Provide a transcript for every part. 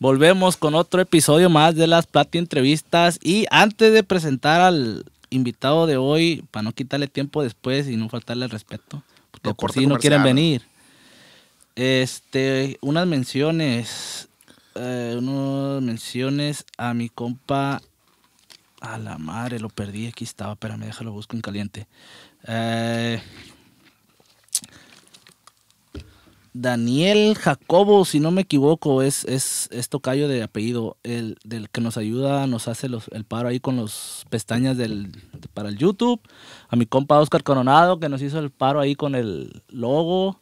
Volvemos con otro episodio más de las Plati Entrevistas. Y antes de presentar al invitado de hoy, para no quitarle tiempo después y no faltarle el respeto, por si no quieren venir. Este, unas menciones. Eh, unas menciones a mi compa. A la madre, lo perdí. Aquí estaba, espérame, déjalo busco en caliente. Eh, Daniel Jacobo, si no me equivoco, es, es, esto tocayo de apellido, el del que nos ayuda, nos hace los, el paro ahí con las pestañas del, para el YouTube. A mi compa Oscar Coronado, que nos hizo el paro ahí con el logo.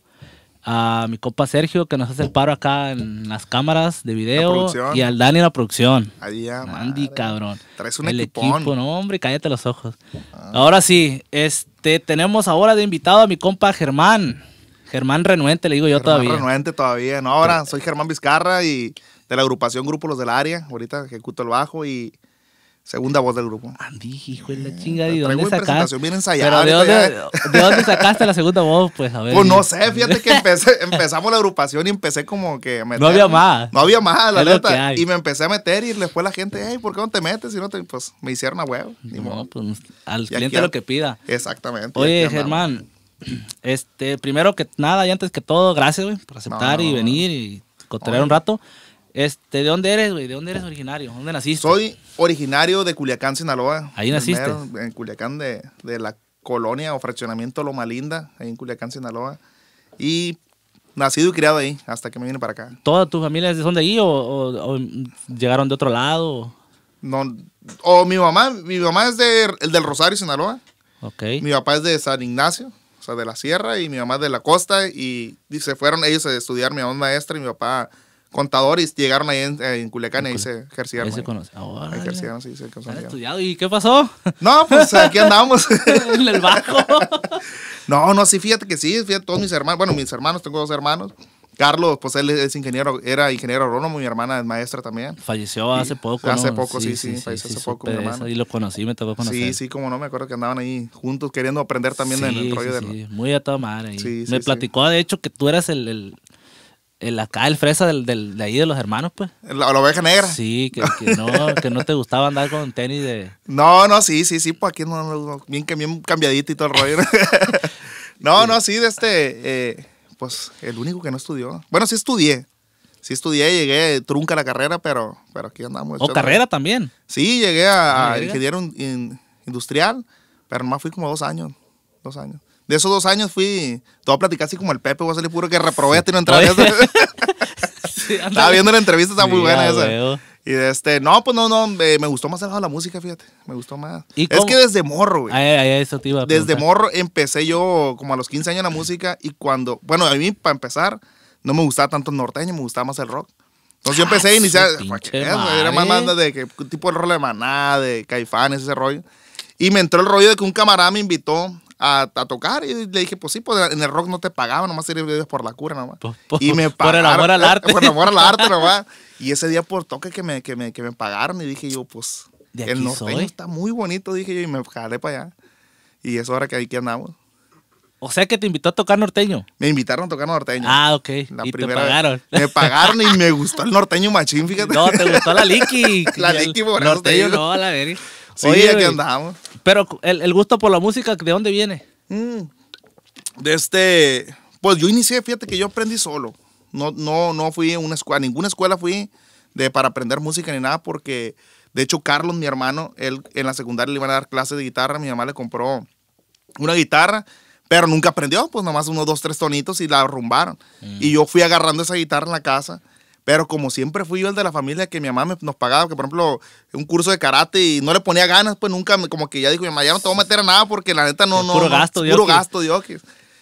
A mi compa Sergio, que nos hace el paro acá en las cámaras de video. Y al Dani la producción. Andy, cabrón. Traes un el equipo. No, hombre, cállate los ojos. Ah. Ahora sí, este, tenemos ahora de invitado a mi compa Germán. Germán Renuente, le digo yo todavía. Germán Renuente todavía, no, ahora soy Germán Vizcarra y de la agrupación Grupo Los del Área, ahorita ejecuto el bajo y segunda voz del grupo. Andy, hijo de la chinga, ¿y dónde sacaste? bien ensayada. de, dónde, sacaste la segunda voz? Pues a ver. Pues no sé, fíjate que empecé, empezamos la agrupación y empecé como que a meter, No había más. No había más, la neta. Y me empecé a meter y después la gente, hey, ¿por qué no te metes? Y no te, pues me hicieron a huevo. No, pues al cliente lo que pida. Exactamente. Oye, Germán, este, primero que nada y antes que todo, gracias, por aceptar y venir y cotear un rato. Este, ¿de dónde eres, güey? ¿De dónde eres originario? ¿Dónde naciste? Soy originario de Culiacán, Sinaloa. Ahí naciste. en Culiacán de, la colonia o fraccionamiento Loma Linda, ahí en Culiacán, Sinaloa. Y nacido y criado ahí, hasta que me vine para acá. ¿Toda tu familia son de ahí o, llegaron de otro lado? No, o mi mamá, mi mamá es de, el del Rosario, Sinaloa. Ok. Mi papá es de San Ignacio, de la sierra y mi mamá de la costa y, se fueron ellos a estudiar, mi mamá maestra y mi papá contador y llegaron ahí en, Culiacán y ahí se ejercieron. Ahí se conocieron. se estudiado y qué pasó? No, pues aquí andamos. en el bajo. no, no, sí, fíjate que sí, fíjate, todos mis hermanos, bueno, mis hermanos, tengo dos hermanos. Carlos, pues él es ingeniero, era ingeniero agrónomo, mi hermana es maestra también. Falleció hace poco. Hace poco, sí, sí, falleció hace poco mi hermana. Y lo conocí, me tocó conocer. Sí, sí, como no, me acuerdo que andaban ahí juntos queriendo aprender también en el rollo de la... muy a toda madre. me platicó, de hecho, que tú eras el, el acá, el fresa del, del, de ahí de los hermanos, pues. La, oveja negra. Sí, que, no, que no te gustaba andar con tenis de. No, no, sí, sí, sí, pues aquí no, no bien, cambiadito y todo el rollo. no, no, sí, de este. Eh, pues el único que no estudió. Bueno, sí estudié. Sí estudié, llegué, trunca la carrera, pero, pero aquí andamos. ¿O carrera también? Sí, llegué a, ah, ingeniero industrial, pero nomás fui como dos años. Dos años. De esos dos años fui, todo a platicar así como el Pepe, voy a salir puro que reprobé ti no estaba viendo la entrevista, está muy buena esa. Y de este, no, pues no, no, eh, me gustó más el lado de la música, fíjate. Me gustó más. es que desde morro, güey. Ahí, ahí, eso te iba desde morro empecé yo como a los 15 años en la música y cuando, bueno, a mí para empezar, no me gustaba tanto el norteño, me gustaba más el rock. Entonces yo ah, empecé a iniciar, era más banda de que, tipo el rol de maná, de Caifán, ese rollo. Y me entró el rollo de que un camarada me invitó a, tocar. Y le dije, pues sí, pues en el rock no te pagaban, nomás videos por la cura, nomás. Por, y me por el amor al arte. Por el amor al arte, nomás. Y ese día por toque que me, que me, que me pagaron y dije yo, pues el norteño está muy bonito, dije yo, y me jalé para allá. Y es ahora que que andamos. O sea que te invitó a tocar norteño. Me invitaron a tocar norteño. Ah, ok. y te pagaron. Me pagaron y me gustó el norteño machín, fíjate. No, te gustó la liki. la liki por norteño, No, la verga. Sí, Oye, aquí andamos. Pero el, gusto por la música, ¿de dónde viene? Mm. de este, pues yo inicié, fíjate que yo aprendí solo. No, no, no fui a ninguna escuela fui de, para aprender música ni nada, porque de hecho Carlos, mi hermano, en la secundaria le iban a dar clases de guitarra, mi mamá le compró una guitarra, pero nunca aprendió, pues nomás unos dos, tres tonitos y la arrumbaron. Mm. Y yo fui agarrando esa guitarra en la casa pero como siempre fui yo el de la familia que mi mamá nos pagaba, que por ejemplo, un curso de karate y no le ponía ganas, pues nunca, como que ya dijo mi mamá, ya no te voy a meter a nada porque la neta no, no. Puro gasto, Dios. Puro gasto, Dios.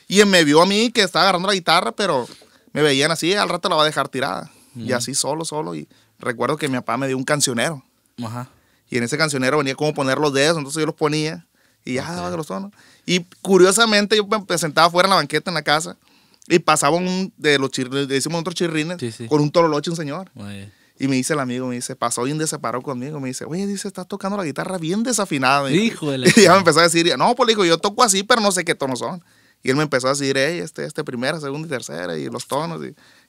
Y me vio a mí que estaba agarrando la guitarra, pero me veían así, al rato la va a dejar tirada. Y así solo, solo. Y recuerdo que mi papá me dio un cancionero. Ajá. Y en ese cancionero venía como poner los dedos, entonces yo los ponía y ya daba ah, Y curiosamente yo me sentaba afuera en la banqueta en la casa y pasaba un de los chirrines, decimos otros chirrines, con un tololoche, un señor. Y me dice el amigo, me dice, pasó bien desaparado conmigo. Me dice, oye, dice, estás tocando la guitarra bien desafinada. Híjole. Y ya me empezó a decir, no, pues le digo, yo toco así, pero no sé qué tonos son. Y él me empezó a decir, hey, este, este primera, segunda y tercera, y los tonos.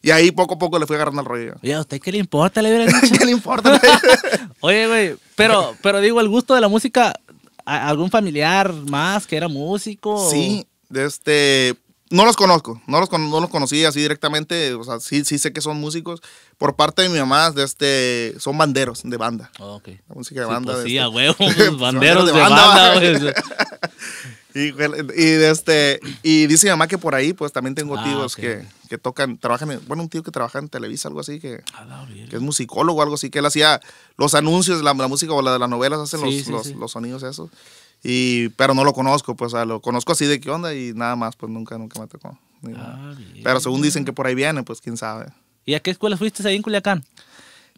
Y, ahí poco a poco le fui agarrando el rollo. Oye, ¿a usted qué le importa? ¿Le ¿Qué le importa? oye, güey, pero, pero digo, el gusto de la música, ¿algún familiar más que era músico? Sí, de este, no los conozco, no los, no los conocí así directamente, o sea, sí, sé que son músicos. Por parte de mi mamá, de este, son banderos de banda. Ah, música de pues este. a huevo, pues, banderos de, banda. Pues. y, y, de este, dice mi mamá que por ahí, pues también tengo ah, tíos que, tocan, trabajan, bueno, un tío que trabaja en Televisa, algo así, que, que es musicólogo, algo así, que él hacía los anuncios, la, la música o la de las novelas, hacen los, los, los sonidos esos. Y, pero no lo conozco, pues, lo conozco así de qué onda y nada más, pues nunca, nunca me tocó. Ah, pero según dicen que por ahí viene, pues quién sabe. ¿Y a qué escuela fuiste ahí en Culiacán?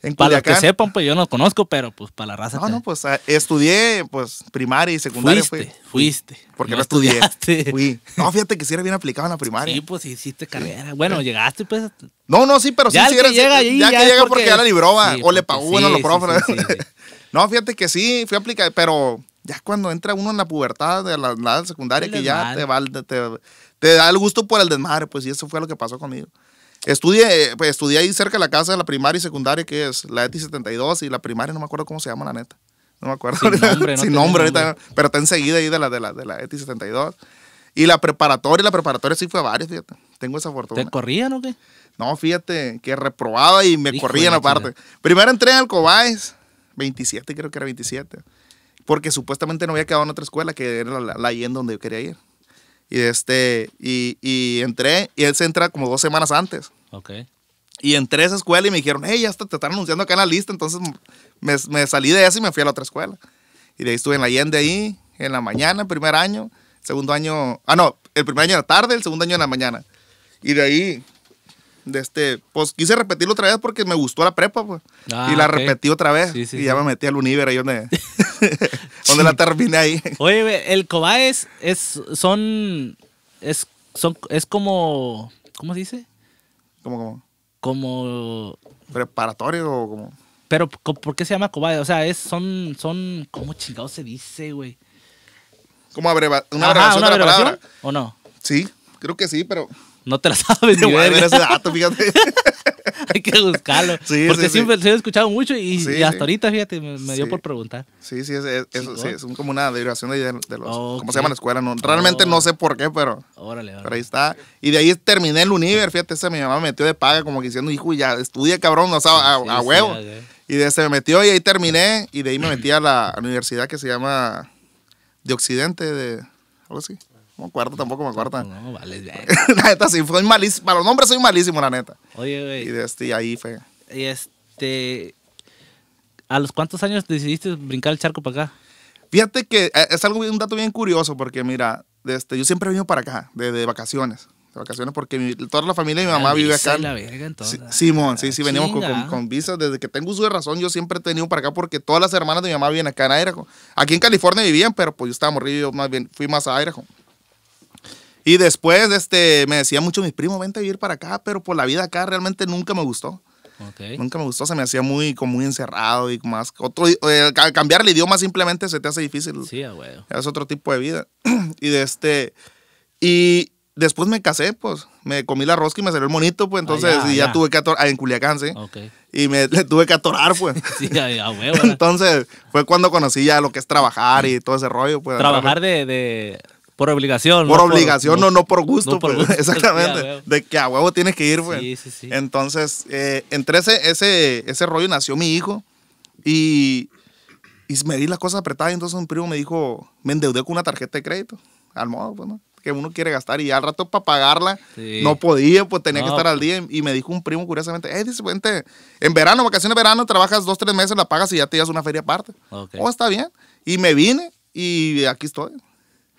En para los que sepan, pues yo no conozco, pero pues para la raza. No, no, pues estudié pues primaria y secundaria. Fuiste, fuiste. Porque no, estudiaste. estudié. Fui. No, fíjate que sí era bien aplicado en la primaria. Sí, pues hiciste carrera. Bueno, eh. llegaste pues. No, no, sí, pero sí, sí era. Llega ahí. ya, que llega porque, ya la libró, o le pagó, bueno, los profes. no, fíjate que sí, fui aplicado, pero ya cuando entra uno en la pubertad de la, secundaria que ya te, da el gusto por el desmadre, pues y eso fue lo que pasó conmigo. Estudié, pues, estudié ahí cerca de la casa de la primaria y secundaria, que es la ETI 72 y la primaria, no me acuerdo cómo se llama, la neta. No me acuerdo. Sin nombre, Ahorita, pero está enseguida ahí de la, de la, ETI 72. Y la preparatoria, la preparatoria sí fue a varias, fíjate. Tengo esa fortuna. ¿Te corrían o qué? No, fíjate, que reprobaba y me corrían aparte. Primero entré en el Cobáez, 27, creo que era 27 porque supuestamente no había quedado en otra escuela, que era la, la IEN donde yo quería ir. Y, este, y, entré, y él se entra como dos semanas antes. Ok. Y entré a esa escuela y me dijeron, hey, ya está, te están anunciando acá en la lista. Entonces me, salí de esa y me fui a la otra escuela. Y de ahí estuve en la IEN de ahí, en la mañana, el primer año, segundo año, ah, no, el primer año en la tarde, el segundo año en la mañana. Y de ahí, de este, pues quise repetirlo otra vez porque me gustó la prepa, pues. Ah, y la repetí otra vez. y ya me metí al Univer ahí donde... donde la termina ahí? Oye, el cobae es, es, son, es, son, es como, ¿cómo se dice? ¿Cómo, cómo? Como... ¿Preparatorio o como? Pero, ¿por qué se llama cobae? O sea, es, son, son, ¿cómo chingados se dice, güey? ¿Como abreva una abrevación de la palabra? ¿O no? Sí, creo que sí, pero... No te la sabes, No fíjate. Hay que buscarlo. Sí, porque siempre he escuchado mucho y, hasta ahorita, fíjate, me, dio por preguntar. Sí, sí, es, es como una derivación de, de los. ¿Cómo se llama la escuela? No, realmente no oh. sé por qué, pero. Órale, Pero ahí está. Y de ahí terminé el universo, fíjate, esa mi mamá me metió de paga, como que diciendo, hijo, ya estudia, cabrón, o sea, a, huevo. Y de se me metió y ahí terminé. Y de ahí me metí a la universidad que se llama de Occidente, de algo así me acuerdo, tampoco me acuerdo. No, vale, La neta, sí, soy malísimo. Para los nombres soy malísimo, la neta. Oye, güey. Y, este, ahí fue. Y este. ¿A los cuántos años decidiste brincar el charco para acá? Fíjate que eh, es algo, un dato bien curioso, porque mira, este, yo siempre he venido para acá, desde vacaciones de vacaciones porque toda la familia de mi ah, mamá vive acá. La Sí, Simón, sí, sí, ah, venimos con, con, Desde que tengo uso de razón, yo siempre he tenido para acá porque todas las hermanas de mi mamá viven acá en Idaho. Aquí en California vivían, pero pues yo estaba morrido, yo más bien fui más a Idaho. Y después este, me decía mucho mis primos, vente a vivir para acá, pero por la vida acá realmente nunca me gustó. Nunca me gustó, se me hacía muy, como muy encerrado y más. Otro, eh, cambiar el idioma simplemente se te hace difícil. Sí, güey. Es otro tipo de vida. y este. Y después me casé, pues. Me comí la rosca y me salió el monito, pues. Entonces, ah, ya, tuve que atorar. Ah, en Culiacán, sí. Okay. Y me tuve que atorar, pues. sí, ya, entonces, fue cuando conocí ya lo que es trabajar y todo ese rollo, pues. Trabajar de por obligación. Por obligación, no, no, por gusto. Pues. exactamente. de que a huevo tienes que ir, güey. Sí, sí, sí. Entonces, eh, entre ese, ese, ese rollo nació mi hijo y, me di las cosas apretadas. Entonces un primo me dijo, me endeudé con una tarjeta de crédito. Al modo, pues, que uno quiere gastar y al rato para pagarla no podía, pues tenía que estar al pues. día. Y me dijo un primo curiosamente, eh, dice, en verano, vacaciones de verano, trabajas dos, tres meses, la pagas y ya te llevas una feria aparte. O Oh, está bien. Y me vine y aquí estoy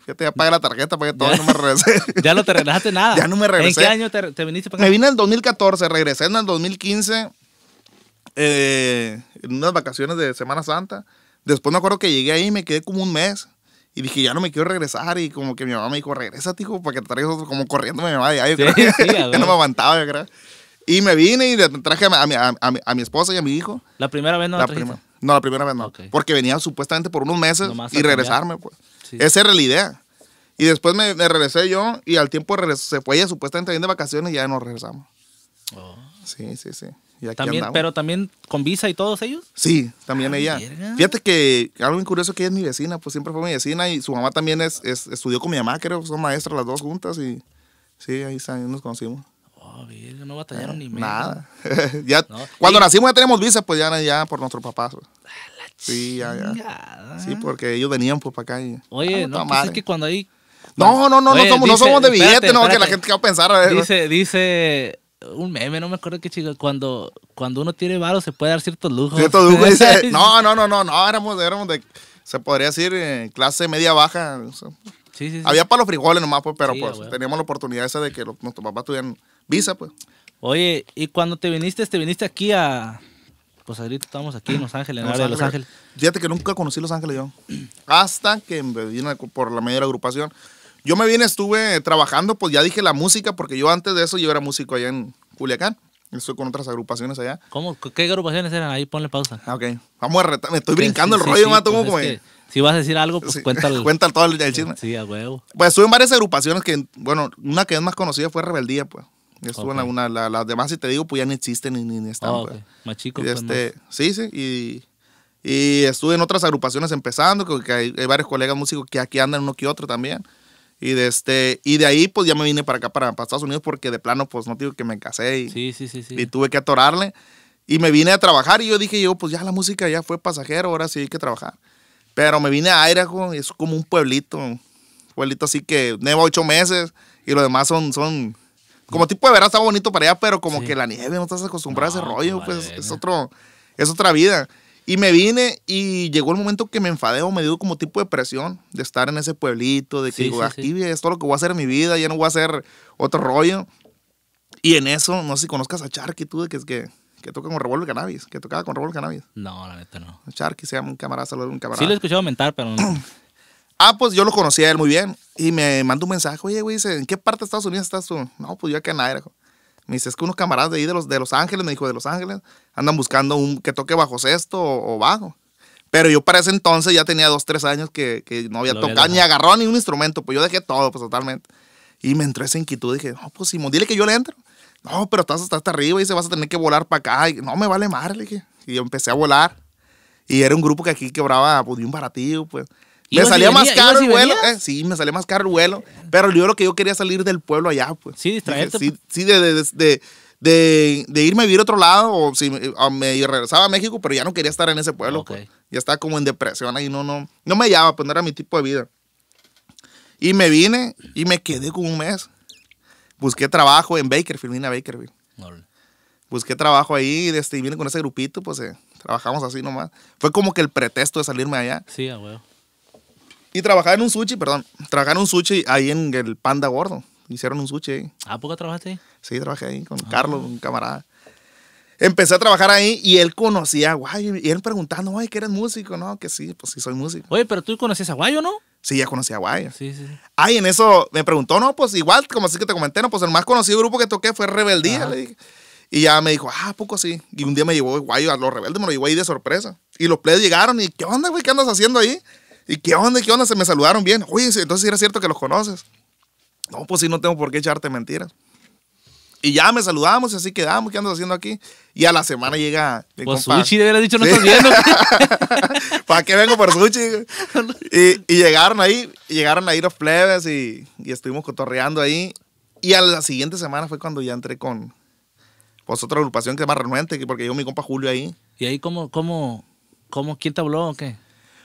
ya te apagué la tarjeta porque todavía no me regresé. ya no te regresaste nada. ya no me regresé. ¿En qué año te, viniste para Me vine en el 2014, regresé en el 2015, eh, en unas vacaciones de Semana Santa. Después me acuerdo que llegué ahí y me quedé como un mes. Y dije, ya no me quiero regresar. Y como que mi mamá me dijo, regresa, tío, para que te traigas Como corriendo mi mamá. Ya, yo ya no me aguantaba, yo creo. Y me vine y traje a mi, esposa y a mi hijo. ¿La primera vez no la, la No, la primera vez no. Porque venía supuestamente por unos meses y regresarme, pues. Esa era la idea. Y después me, regresé yo y al tiempo se fue ella supuestamente bien de vacaciones y ya nos regresamos. Oh. Sí, sí, sí. Y aquí pero también con visa y todos ellos. Sí, también ah, ella. Fíjate que algo muy curioso que ella es mi vecina, pues siempre fue mi vecina y su mamá también es, estudió con mi mamá, creo, son maestras las dos juntas y sí, ahí nos conocimos. Oh, no batallaron eh, ni Nada. ya, Cuando nacimos ya tenemos visa, pues ya, ya por nuestros papás. Pues. Ah, Sí, ya, ya. Sí, porque ellos venían pues para acá. Y... Oye, ah, no, pues, es que cuando ahí... No, no, no, no, somos, no somos de billete, no, que la gente que va a pensar. dice, dice un meme, no me acuerdo qué chico, cuando, cuando uno tiene varo se puede dar ciertos lujos. Ciertos lujos, dice, no, no, no, no, no, éramos, éramos de, se podría decir, eh, clase media baja. sí, sí, sí, Había para los frijoles nomás, pues, pero pues teníamos la oportunidad esa de que los, nuestros papás tuvieran visa, pues. Oye, y cuando te viniste, te viniste aquí a, pues ahorita estamos aquí en Los Ángeles, en ah, Los, Ángeles. Los Ángeles. Fíjate que nunca conocí Los Ángeles yo. Hasta que me vine por la media agrupación. Yo me vine, estuve trabajando, pues ya dije la música, porque yo antes de eso yo era músico allá en Culiacán. Estoy con otras agrupaciones allá. ¿Cómo? ¿Qué agrupaciones eran? Ahí ponle pausa. Ah, ok. Vamos a retar. Me estoy brincando el rollo, mato. Pues como si vas a decir algo, pues cuéntalo. Cuéntalo todo el, el, chisme. Sí, a huevo. Pues estuve en varias agrupaciones que, bueno, una que es más conocida fue Rebeldía, pues. Estuve en la, las demás, si te digo, pues ya no existen ni, ni están. Ah, pues. Más chicos. Pues, este, sí, sí, y, y, estuve en otras agrupaciones empezando, que hay, varios colegas músicos que aquí andan uno que otro también. Y de, este, y de ahí, pues ya me vine para acá, para, Estados Unidos, porque de plano, pues no digo que me casé y, sí, sí, sí, y tuve que atorarle. Y me vine a trabajar y yo dije, yo, pues ya la música ya fue pasajero, ahora sí hay que trabajar. Pero me vine a Idaho, es como un pueblito, pueblito así que neva ocho meses y lo demás son, son como tipo de verano está bonito para allá, pero como que la nieve no estás acostumbrado a ese rollo, pues es otro, es otra vida. Y me vine y llegó el momento que me enfadé me dio como tipo de presión de estar en ese pueblito, de que digo, aquí es todo lo que voy a hacer en mi vida, ya no voy a hacer otro rollo. Y en eso, no sé si conozcas a Charqui tú, de que, que, que toca con Revolver Cannabis, que tocaba con Revolver Cannabis. No, la neta no. Charky se llama un camarada, saludos un camarada. Sí lo he escuchado mentar, pero... No. Ah, pues yo lo conocía a él muy bien. Y me mandó un mensaje, oye, güey, dice, ¿en qué parte de Estados Unidos estás tú? No, pues yo acá en Idaho. Me dice, es que unos camaradas de ahí de Los, de los Ángeles, me dijo, de Los Ángeles, andan buscando un que toque bajo sexto o, bajo. Pero yo para ese entonces ya tenía dos, tres años que, no había tocado ni agarró ni un instrumento, pues yo dejé todo, pues totalmente. Y me entró esa inquietud, dije, no, pues Simón, dile que yo le entro. No, pero estás hasta, arriba y dice vas a tener que volar para acá. Y, no, me vale madre, le dije. Y yo empecé a volar. Y era un grupo que aquí quebraba, pues, de un baratillo, pues. Me salía más caro el vuelo. Eh, sí, me salía más caro el vuelo. Pero yo lo que yo quería salir del pueblo allá, pues. Sí, distraerte. Pues. Sí, de, de, irme a vivir otro lado o si me regresaba a México, pero ya no quería estar en ese pueblo. Pues. Ya estaba como en depresión ahí, no, no, no me hallaba, pues no era mi tipo de vida. Y me vine y me quedé con un mes. Busqué trabajo en Bakerfield, vine a Bakerfield. Busqué trabajo ahí este, y vine con ese grupito, pues eh, trabajamos así nomás. Fue como que el pretexto de salirme allá. Sí, a y trabajaba en un sushi, perdón. Trabajaba en un sushi ahí en el Panda Gordo. Hicieron un sushi ahí. ¿A poco trabajaste ahí? Sí, trabajé ahí con ah. Carlos, un camarada. Empecé a trabajar ahí y él conocía a Guayo. Y él preguntando, ay, que eres músico, ¿no? Que sí, pues sí, soy músico. Oye, pero tú conocías a Guayo, ¿no? Sí, ya conocía a Guayo. Sí, sí. Ay, en eso me preguntó, no, pues igual, como así que te comenté, no, pues el más conocido grupo que toqué fue Rebeldía. Y ya me dijo, ah, poco sí. Y un día me llevó Guayo a los rebeldes, me lo llevó ahí de sorpresa. Y los players llegaron y, ¿qué onda, güey? ¿Qué andas haciendo ahí? ¿Y qué onda? ¿Qué onda? Se me saludaron bien. Oye, entonces era cierto que los conoces. No, pues sí, no tengo por qué echarte mentiras. Y ya me saludamos, y así quedamos, ¿qué andas haciendo aquí? Y a la semana llega. Mi pues compa. sushi, dicho, no estás viendo. ¿Para qué vengo por sushi? Y, llegaron ahí, llegaron ahí los plebes y, y estuvimos cotorreando ahí. Y a la siguiente semana fue cuando ya entré con pues, otra agrupación que es más Renuente, porque yo mi compa Julio ahí. ¿Y ahí cómo, cómo, cómo, quién te habló o qué?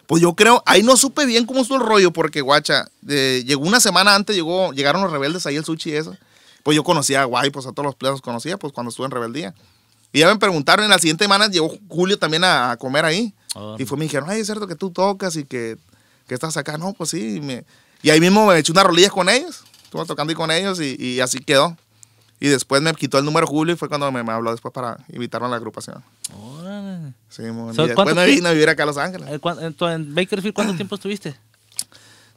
Pues yo creo, ahí no supe bien cómo estuvo el rollo, porque, guacha, llegó una semana antes, llegó, llegaron los rebeldes ahí el sushi y eso. Pues yo conocía a Guay, pues a todos los plenos conocía, pues cuando estuve en rebeldía. Y ya me preguntaron, en la siguiente semana llegó Julio también a, comer ahí. Ah. Y fue, me dijeron, ay, es cierto que tú tocas y que, que estás acá. No, pues sí. Y, ahí mismo me eché unas rolillas con ellos. Estuve tocando ahí con ellos y así quedó. Y después me quitó el número Julio y fue cuando me, habló después para invitarme a la agrupación. Órale. Sí, muy después me vine a vivir acá a Los Ángeles. Eh, ¿En Bakerfield cuánto tiempo estuviste?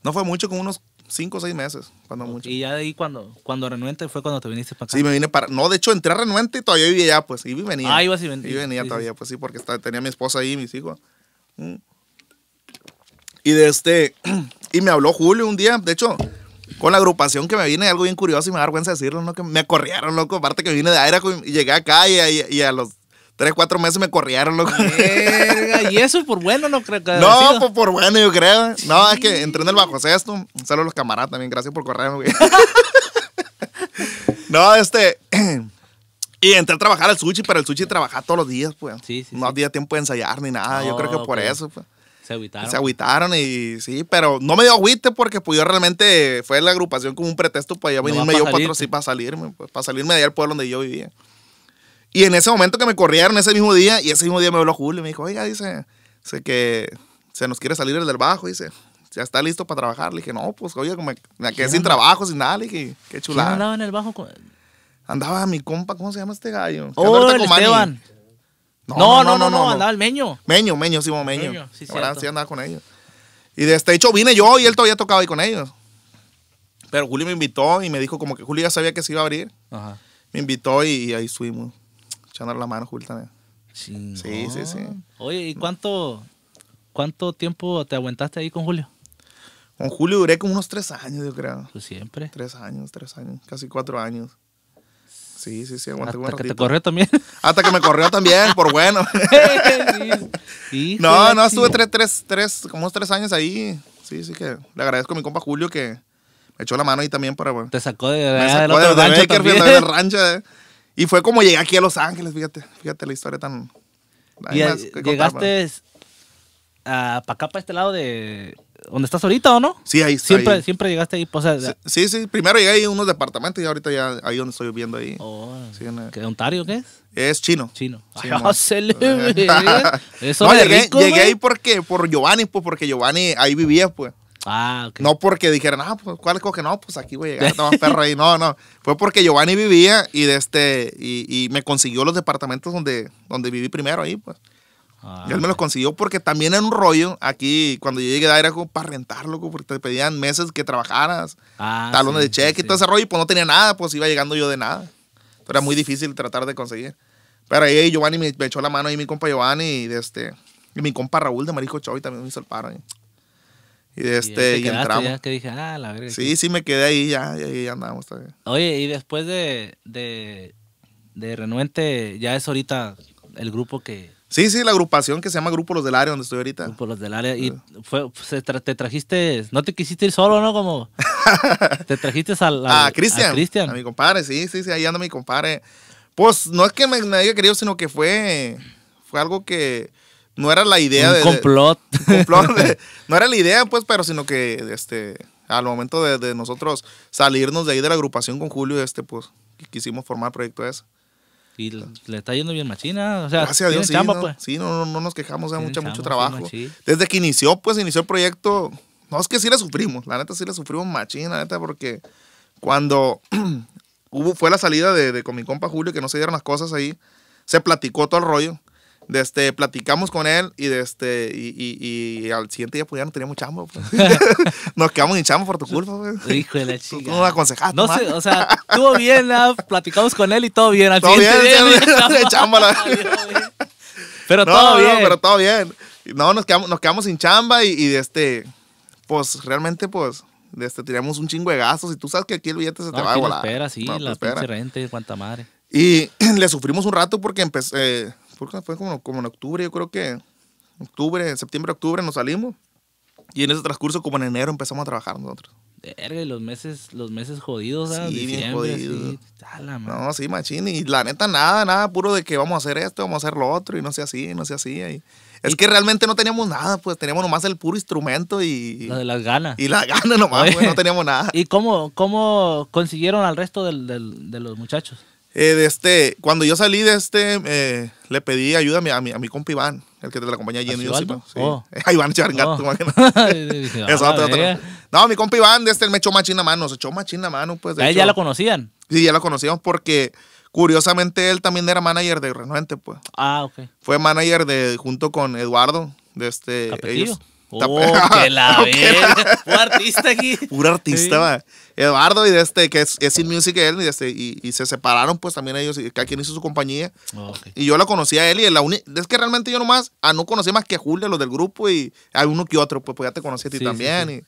No fue mucho, como unos cinco o seis meses, cuando mucho. Y ya de ahí cuando, cuando renuente fue cuando te viniste para acá. Sí, me vine para. No, de hecho entré a renuente y todavía vivía allá, pues. Y venía. Ah, iba así, venía. Y venía todavía, pues sí, porque tenía a mi esposa ahí, mis hijos. Mm. Y de este. Y me habló Julio un día, de hecho, con la agrupación que me vine, algo bien curioso y me da vergüenza decirlo, ¿no? Que me corrieron, loco. Aparte que vine de aire y llegué acá y, a los tres, cuatro meses me corrieron, loco. y eso por bueno, no creo No, por, pues, por, bueno, yo creo. No, es que entré en el bajo sexto. solo los camaradas también, gracias por correrme, güey. no, este. Y entré a trabajar al sushi, pero el sushi trabajaba todos los días, pues. Sí, sí. No había tiempo de ensayar ni nada. yo creo que por eso, pues. Se agüitaron. y sí, pero no me dio agüite porque pues yo realmente fue la agrupación como un pretexto para irme yo para sí, para salirme, pues, para salirme de allá al pueblo donde yo vivía. Y en ese momento que me corrieron ese mismo día, y ese mismo día me habló Julio y me dijo, oiga, dice, sé que se nos quiere salir el del bajo, dice, ya está listo para trabajar. Le dije, no, pues oiga, me, quedé sin trabajo, sin nada, le dije, qué chulada. andaba en el bajo? Andaba mi compa, ¿cómo se llama este gallo? Oh, el Esteban. No, no, no, no, andaba el Meño. Meño, Meño, sí, Meño. ahora sí andaba con ellos. Y de este hecho vine yo y él todavía tocaba ahí con ellos. Pero Julio me invitó y me dijo como que Julio ya sabía que se iba a abrir. Me invitó y, ahí estuvimos echándole la mano Julio también. Sí, sí, sí, Oye, ¿y cuánto, cuánto tiempo te aguantaste ahí con Julio? Con Julio duré como unos tres años, yo creo. Pues siempre. Tres años, tres años, casi cuatro años. Sí, sí, sí, aguanté Hasta que te corrió también. Hasta que me corrió también, por bueno. no, no, estuve tres, tres, tres, como unos tres años ahí. Sí, sí que le agradezco a mi compa Julio que me echó la mano ahí también para... Te sacó de, la sacó Y fue como llegué aquí a Los Ángeles, fíjate, fíjate la historia tan... llegaste para acá, para este lado de, ¿Dónde estás ahorita o no? Sí, ahí siempre Siempre llegaste ahí. sí, sí, primero llegué ahí a unos departamentos y ahorita ya ahí donde estoy viviendo ahí. Oh, ¿de ¿Ontario qué es? Es chino. Chino. Ah, Eso no, llegué, llegué ahí porque, por Giovanni, pues porque Giovanni ahí vivía, pues. Ah, ok. No porque dijeran, ah, pues, ¿cuál que No, pues aquí voy a llegar, perro ahí. No, no. Fue porque Giovanni vivía y, de este, y me consiguió los departamentos donde, donde viví primero ahí, pues y él me los consiguió porque también era un rollo aquí cuando yo llegué a era como para rentarlo, porque te pedían meses que trabajaras, ah, talones de cheque y todo ese rollo, y pues no tenía nada, pues iba llegando yo de nada. era muy difícil tratar de conseguir. Pero ahí Giovanni me, echó la mano y mi compa Giovanni y, de este, y mi compa Raúl de Marisco Choy también me hizo el paro. Y, de este, y, entramos. que dije, ah, la verga. Sí, sí, me quedé ahí ya, andamos. Oye, y después de, de Renuente, ya es ahorita el grupo que Sí, sí, la agrupación que se llama Grupo Los del Área, donde estoy ahorita. Grupo Los del Área. Y eh. fue, te trajiste, no te quisiste ir solo, ¿no? Como te trajiste a Cristian. A mi compadre, sí, sí, sí, ahí anda mi compadre. Pues no es que me, haya querido, sino que fue, fue algo que no era la idea un de... Complot. complot. no era la idea, pues, pero sino que este, al momento de, nosotros salirnos de ahí de la agrupación con Julio, este, pues, quisimos formar proyecto eso. Y le está yendo bien machina. O sea, Gracias a Dios, chamba, pues. sí no, nos quejamos, de mucho, mucho trabajo. Desde que inició, pues inició el proyecto, no es que sí le sufrimos, la neta sí la sufrimos machina, neta, porque cuando hubo, fue la salida de, de, con mi compa Julio, que no se dieron las cosas ahí, se platicó todo el rollo. Desde, este, platicamos con él y, este y, y, al siguiente día pues ya no teníamos chamba. Pues. Nos quedamos sin chamba por tu culpa. güey. Pues. Hijo de la chica. Tú, no la aconsejaste. No sé, o sea, estuvo bien, platicamos con él y todo bien. Al todo siguiente bien, día, pero todo bien. No, pero todo bien. No, nos quedamos, nos quedamos sin chamba y, y este, pues realmente, pues, este, teníamos un chingo de gastos y tú sabes que aquí el billete se te va a volar. espera, sí, pues, la espera. y cuánta madre. Y le sufrimos un rato porque empecé, eh, fue como, como en octubre, yo creo que octubre, septiembre, octubre nos salimos. Y en ese transcurso, como en enero, empezamos a trabajar nosotros. Verga, y los meses, los meses jodidos, ¿sabes? Sí, bien jodidos. No, sí, machín. Y la neta, nada, nada, puro de que vamos a hacer esto, vamos a hacer lo otro, y no sé así, no sé así. Es que realmente no teníamos nada, pues teníamos nomás el puro instrumento y. La de las ganas. Y las ganas nomás, pues no teníamos nada. ¿Y cómo, cómo consiguieron al resto del, de los muchachos? Eh, de este, cuando yo salí de este, eh, le pedí ayuda a mi, a mi, a compa Iván, el que te la acompaña allí en Sí. Oh. A Iván Chargato, oh. Eso, otro, otro. No, mi compa Iván, de este, él me echó machina mano, se echó machina mano. Pues, ¿A ya lo conocían? Sí, ya lo conocíamos porque curiosamente él también era manager de Renuente, pues. Ah, ok. Fue manager de, junto con Eduardo, de este, ellos. Oh, la verga. artista aquí. Puro artista, va. Eduardo y de este, que es, sin In Music él, y, de este, y, y, se separaron, pues también ellos, y cada quien hizo su compañía. Ah, y yo la conocí a él, y la es que realmente yo nomás, a ah, no conocí más que a Julio, los del grupo, y a uno que otro, pues, pues ya te conocí a ti también. y,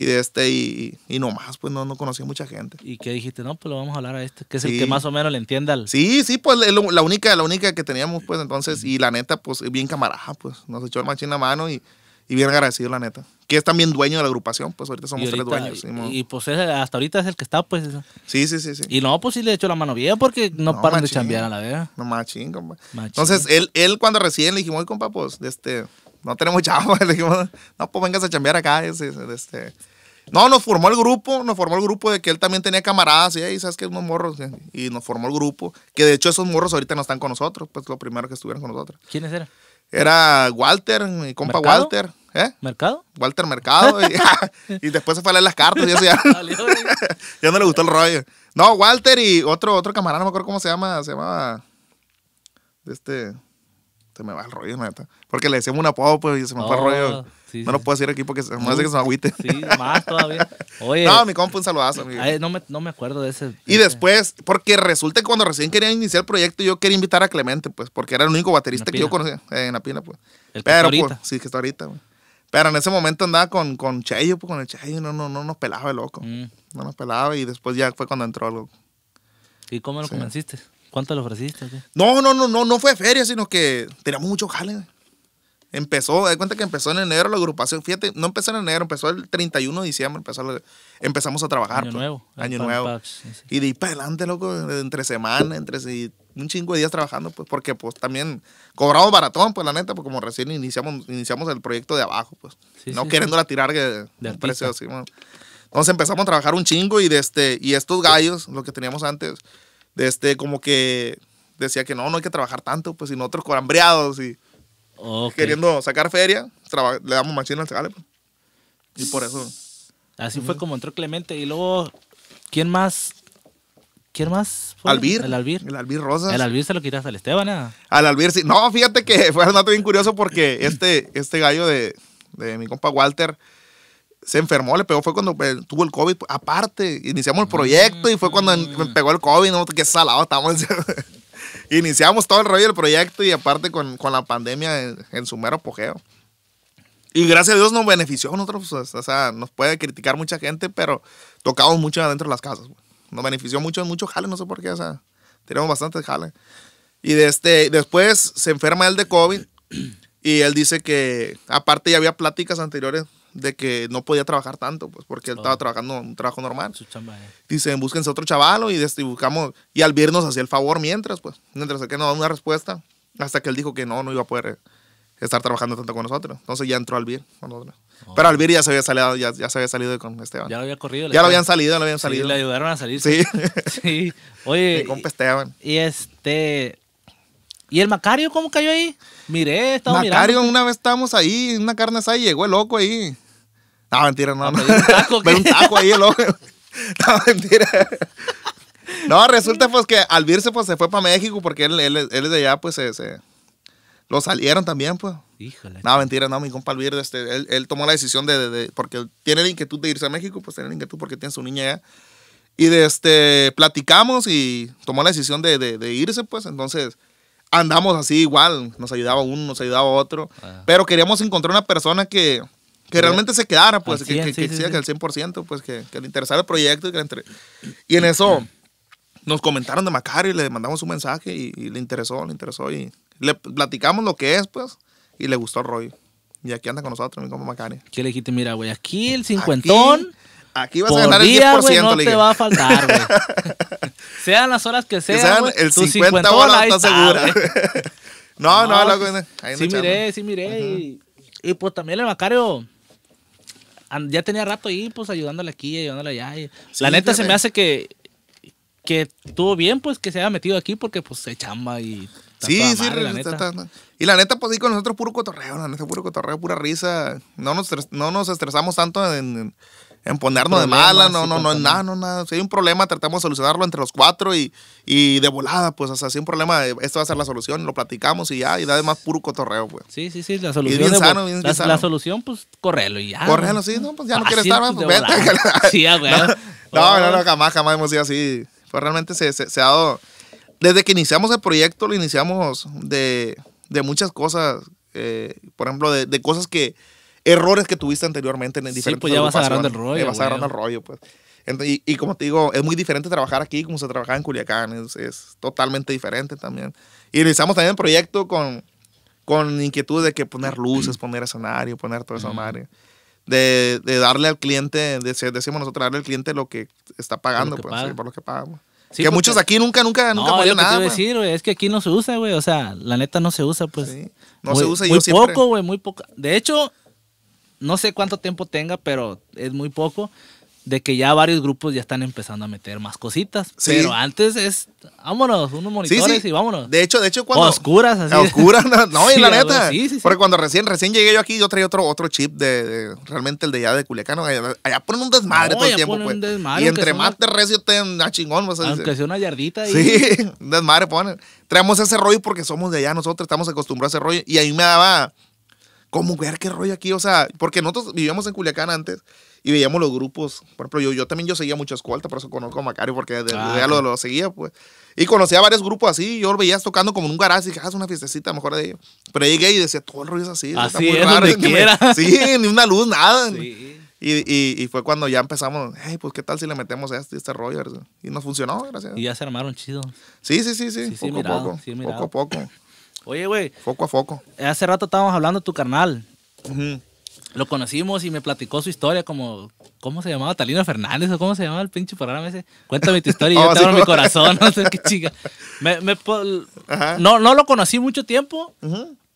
y de este, y, y nomás, pues no, no conocí a mucha gente. ¿Y qué dijiste? No, pues lo vamos a hablar a este, que es el que más o menos le entienda. Al... Sí, sí, pues la única, la única que teníamos, pues entonces, y la neta, pues bien camarada, pues nos echó el machín la mano y y bien agradecido, la neta. Que es también dueño de la agrupación, pues ahorita somos tres dueños. Y, pues hasta ahorita es el que está, pues. Sí, sí, sí. sí. Y no, pues sí le hecho la mano bien porque no, paran de chambear a la vez No, machín, compa. Entonces, él, él cuando recién le dijimos, compa, pues, este, no tenemos chamba le dijimos, no, pues vengas a chambear acá, este, No, nos formó el grupo, nos formó el grupo de que él también tenía camaradas y ahí, ¿sabes que Unos morros. Y nos formó el grupo, que de hecho esos morros ahorita no están con nosotros, pues lo primero que estuvieron con nosotros. ¿Quiénes eran? Era Walter, mi compa Walter. ¿Eh? ¿Mercado? Walter Mercado. Y, después se fue a leer las cartas y eso ya. ya no le gustó el rollo. No, Walter y otro, otro camarada, no me acuerdo cómo se llama. Se llamaba. Este. Se me va el rollo, neta. Porque le decíamos una apodo, pues, y se me va fue el oh, rollo. no lo puedo decir aquí porque se, me hace uh, que se me agüite. Sí, más todavía. Oye. No, mi compa, un saludazo, amigo. no, me, no, me, acuerdo de ese. y después, porque resulta que cuando recién quería iniciar el proyecto, yo quería invitar a Clemente, pues, porque era el único baterista que yo conocía. Eh, en la pila, pues. Pero, Pues, sí, que está ahorita, güey. Pero en ese momento andaba con, con Cheyo, pues con el Cheyo, no, no, no nos pelaba el loco. Mm. No nos pelaba y después ya fue cuando entró algo. ¿Y cómo lo convenciste? ¿Cuánto le ofreciste? No, no, no, no, no fue feria, sino que teníamos mucho jale. Empezó, de cuenta que empezó en enero la agrupación. Fíjate, no empezó en enero, empezó el 31 de diciembre. Empezó empezamos a trabajar. Año pues. nuevo. Año nuevo. Y de ahí para adelante, loco, entre semana, entre un chingo de días trabajando, pues, porque pues también cobramos baratón, pues la neta, pues como recién iniciamos, iniciamos el proyecto de abajo, pues. no no queriéndola tirar de un precio así, Entonces empezamos a trabajar un chingo y de este, y estos gallos, lo que teníamos antes, de este, como que decía que no, no hay que trabajar tanto, pues, sino otros corambreados hambreados y Queriendo sacar feria, le damos machina al pues. Y por eso. Así fue como entró Clemente. Y luego, ¿quién más? ¿Quién más? Alvir, Albir. El Albir. El Albir Rosas. El Albir se lo quitaste al Esteban. ¿eh? Al Albir sí. No, fíjate que fue un dato bien curioso porque este, este gallo de, de mi compa Walter se enfermó, le pegó, fue cuando eh, tuvo el COVID. Aparte, iniciamos el mm. proyecto y fue cuando me mm. pegó el COVID, ¿no? Qué salado estábamos. iniciamos todo el rollo del proyecto y aparte con, con la pandemia en, su mero apogeo. Y gracias a Dios nos benefició a nosotros, o sea, nos puede criticar mucha gente, pero tocamos mucho adentro de las casas. Nos benefició mucho, muchos jale, no sé por qué, o sea, tenemos bastante jale. Y de este, después se enferma él de COVID y él dice que, aparte ya había pláticas anteriores de que no podía trabajar tanto, pues porque él estaba oh. trabajando un trabajo normal. Chamba, eh. Dicen, otro chavalo y, buscamos, y Albir nos hacía el favor mientras, pues, mientras que no da una respuesta, hasta que él dijo que no, no iba a poder estar trabajando tanto con nosotros. Entonces ya entró Albir con nosotros. Oh. Pero Albir ya se había salido, ya, se había salido con este Esteban. Ya lo había corrido. Ya lo habían salido, ya lo habían salido. Y le ayudaron a salir. Sí. sí. Oye. Y este, ¿Y el Macario cómo cayó ahí? Miré, estaba Macario, una vez estábamos ahí, en una carne ahí, llegó el loco ahí. No, mentira, no, ah, no. Un un taco ahí el loco. No, mentira. No, resulta pues que al virse pues se fue para México porque él, es de allá, pues se, lo salieron también, pues. Híjole. No, mentira, no, mi compa Alvir, este, él, tomó la decisión de, de, porque tiene la inquietud de irse a México, pues tiene la inquietud porque tiene su niña allá. Y de este, platicamos y tomó la decisión de, de irse, pues entonces andamos así igual, nos ayudaba uno, nos ayudaba otro, ah. pero queríamos encontrar una persona que, que realmente se quedara, pues, que, que, sí, que, 100%, pues, que, le interesara el proyecto. Y, que entre... y en eso nos comentaron de Macario y le mandamos un mensaje y, le interesó, le interesó y le platicamos lo que es, pues, y le gustó el rollo. Y aquí anda con nosotros, mi compa Macario. ¿Qué le dijiste? Mira, güey, aquí el cincuentón... Aquí, vas a ganar el 10%. Wey, no te va a faltar, güey. sean las horas que sean. Que sean el 50, horas, está segura. no, no, no, Ahí sí, no miré, sí, miré, sí, miré. Y, pues también el Macario ya tenía rato ahí, pues ayudándole aquí, ayudándole allá. la neta se me hace que, que estuvo bien, pues que se haya metido aquí porque pues se chamba y. Sí, madre, sí, la neta. Y la neta, pues sí, con nosotros puro cotorreo, la neta, puro cotorreo, pura risa. No nos, no nos estresamos tanto en en ponernos de mala, no, no, no, nada, no, nada. Si hay un problema, tratamos de solucionarlo entre los cuatro y, y de volada, pues, o sea, si hay un problema, eh, esto va a ser la solución, lo platicamos y ya, y da más puro cotorreo, pues. Sí, sí, sí, la solución. la, solución, pues, correlo y ya. Correlo, sí, no, pues ya no quiere estar, pues, más, pues, vete. Sí, güey. No, no, no, jamás, jamás hemos sido así. Pues realmente se, se, ha dado. Desde que iniciamos el proyecto, lo iniciamos de, de muchas cosas, eh, por ejemplo, de cosas que errores que tuviste anteriormente en diferentes Sí, pues ya vas agarrando el rollo. Ya vas agarrando el rollo, pues. Y, como te digo, es muy diferente trabajar aquí como se trabajaba en Culiacán. Es, totalmente diferente también. Y realizamos también el proyecto con, con inquietud de que poner luces, poner escenario, poner todo eso, Mario. de, de, darle al cliente, decimos nosotros, darle al cliente lo que está pagando, pues, por lo que, pues, paga. por lo que pagamos. Pues, que muchos eh, aquí nunca, nunca, nunca ponen nada. Te pues. decir, es que aquí no se usa, güey. O sea, la neta no se usa, pues. Sí, no se usa muy poco, güey, muy poco. De hecho, no sé cuánto tiempo tenga, pero es muy poco, de que ya varios grupos ya están empezando a meter más cositas. Pero antes es, vámonos, unos monitores sí, sí. y vámonos. De hecho, de hecho, cuando... oscuras, así. Oscuras, no, y la neta. Sí, sí, sí. Porque cuando recién, recién llegué yo aquí, yo traía otro, otro chip de, realmente el de allá de Culiacán. Allá, ponen un desmadre todo el tiempo, pues. y entre más te recio, te a chingón. Vas pues, aunque sea una yardita. ahí. Sí, un desmadre ponen. Traemos ese rollo porque somos de allá nosotros, estamos acostumbrados a ese rollo. Y ahí me daba ¿Cómo ver qué rollo aquí? O sea, porque nosotros vivíamos en Culiacán antes y veíamos los grupos. Por ejemplo, yo, también yo seguía muchas cuartas, por eso conozco a Macario, porque desde ah, lo, lo, seguía, pues. Y conocía varios grupos así, yo lo veías tocando como en un garage y dije, haz ah, una fiestecita mejor de ellos. Pero llegué y decía, todo el rollo es así. Así está ni sí, ni una luz, nada. Y, y, y, fue cuando ya empezamos, hey, pues qué tal si le metemos este, este rollo. Y nos funcionó, gracias. Y ya se armaron chido. Sí, sí, sí, sí. poco, sí poco a poco. Poco a poco. Oye, güey. Foco a foco. Hace rato estábamos hablando de tu carnal. Lo conocimos y me platicó su historia como... ¿Cómo se llamaba? ¿Talino Fernández o cómo se llamaba el pinche programa Cuéntame tu historia y yo oh, te abro mi corazón. no sé qué chica. no, no lo conocí mucho tiempo,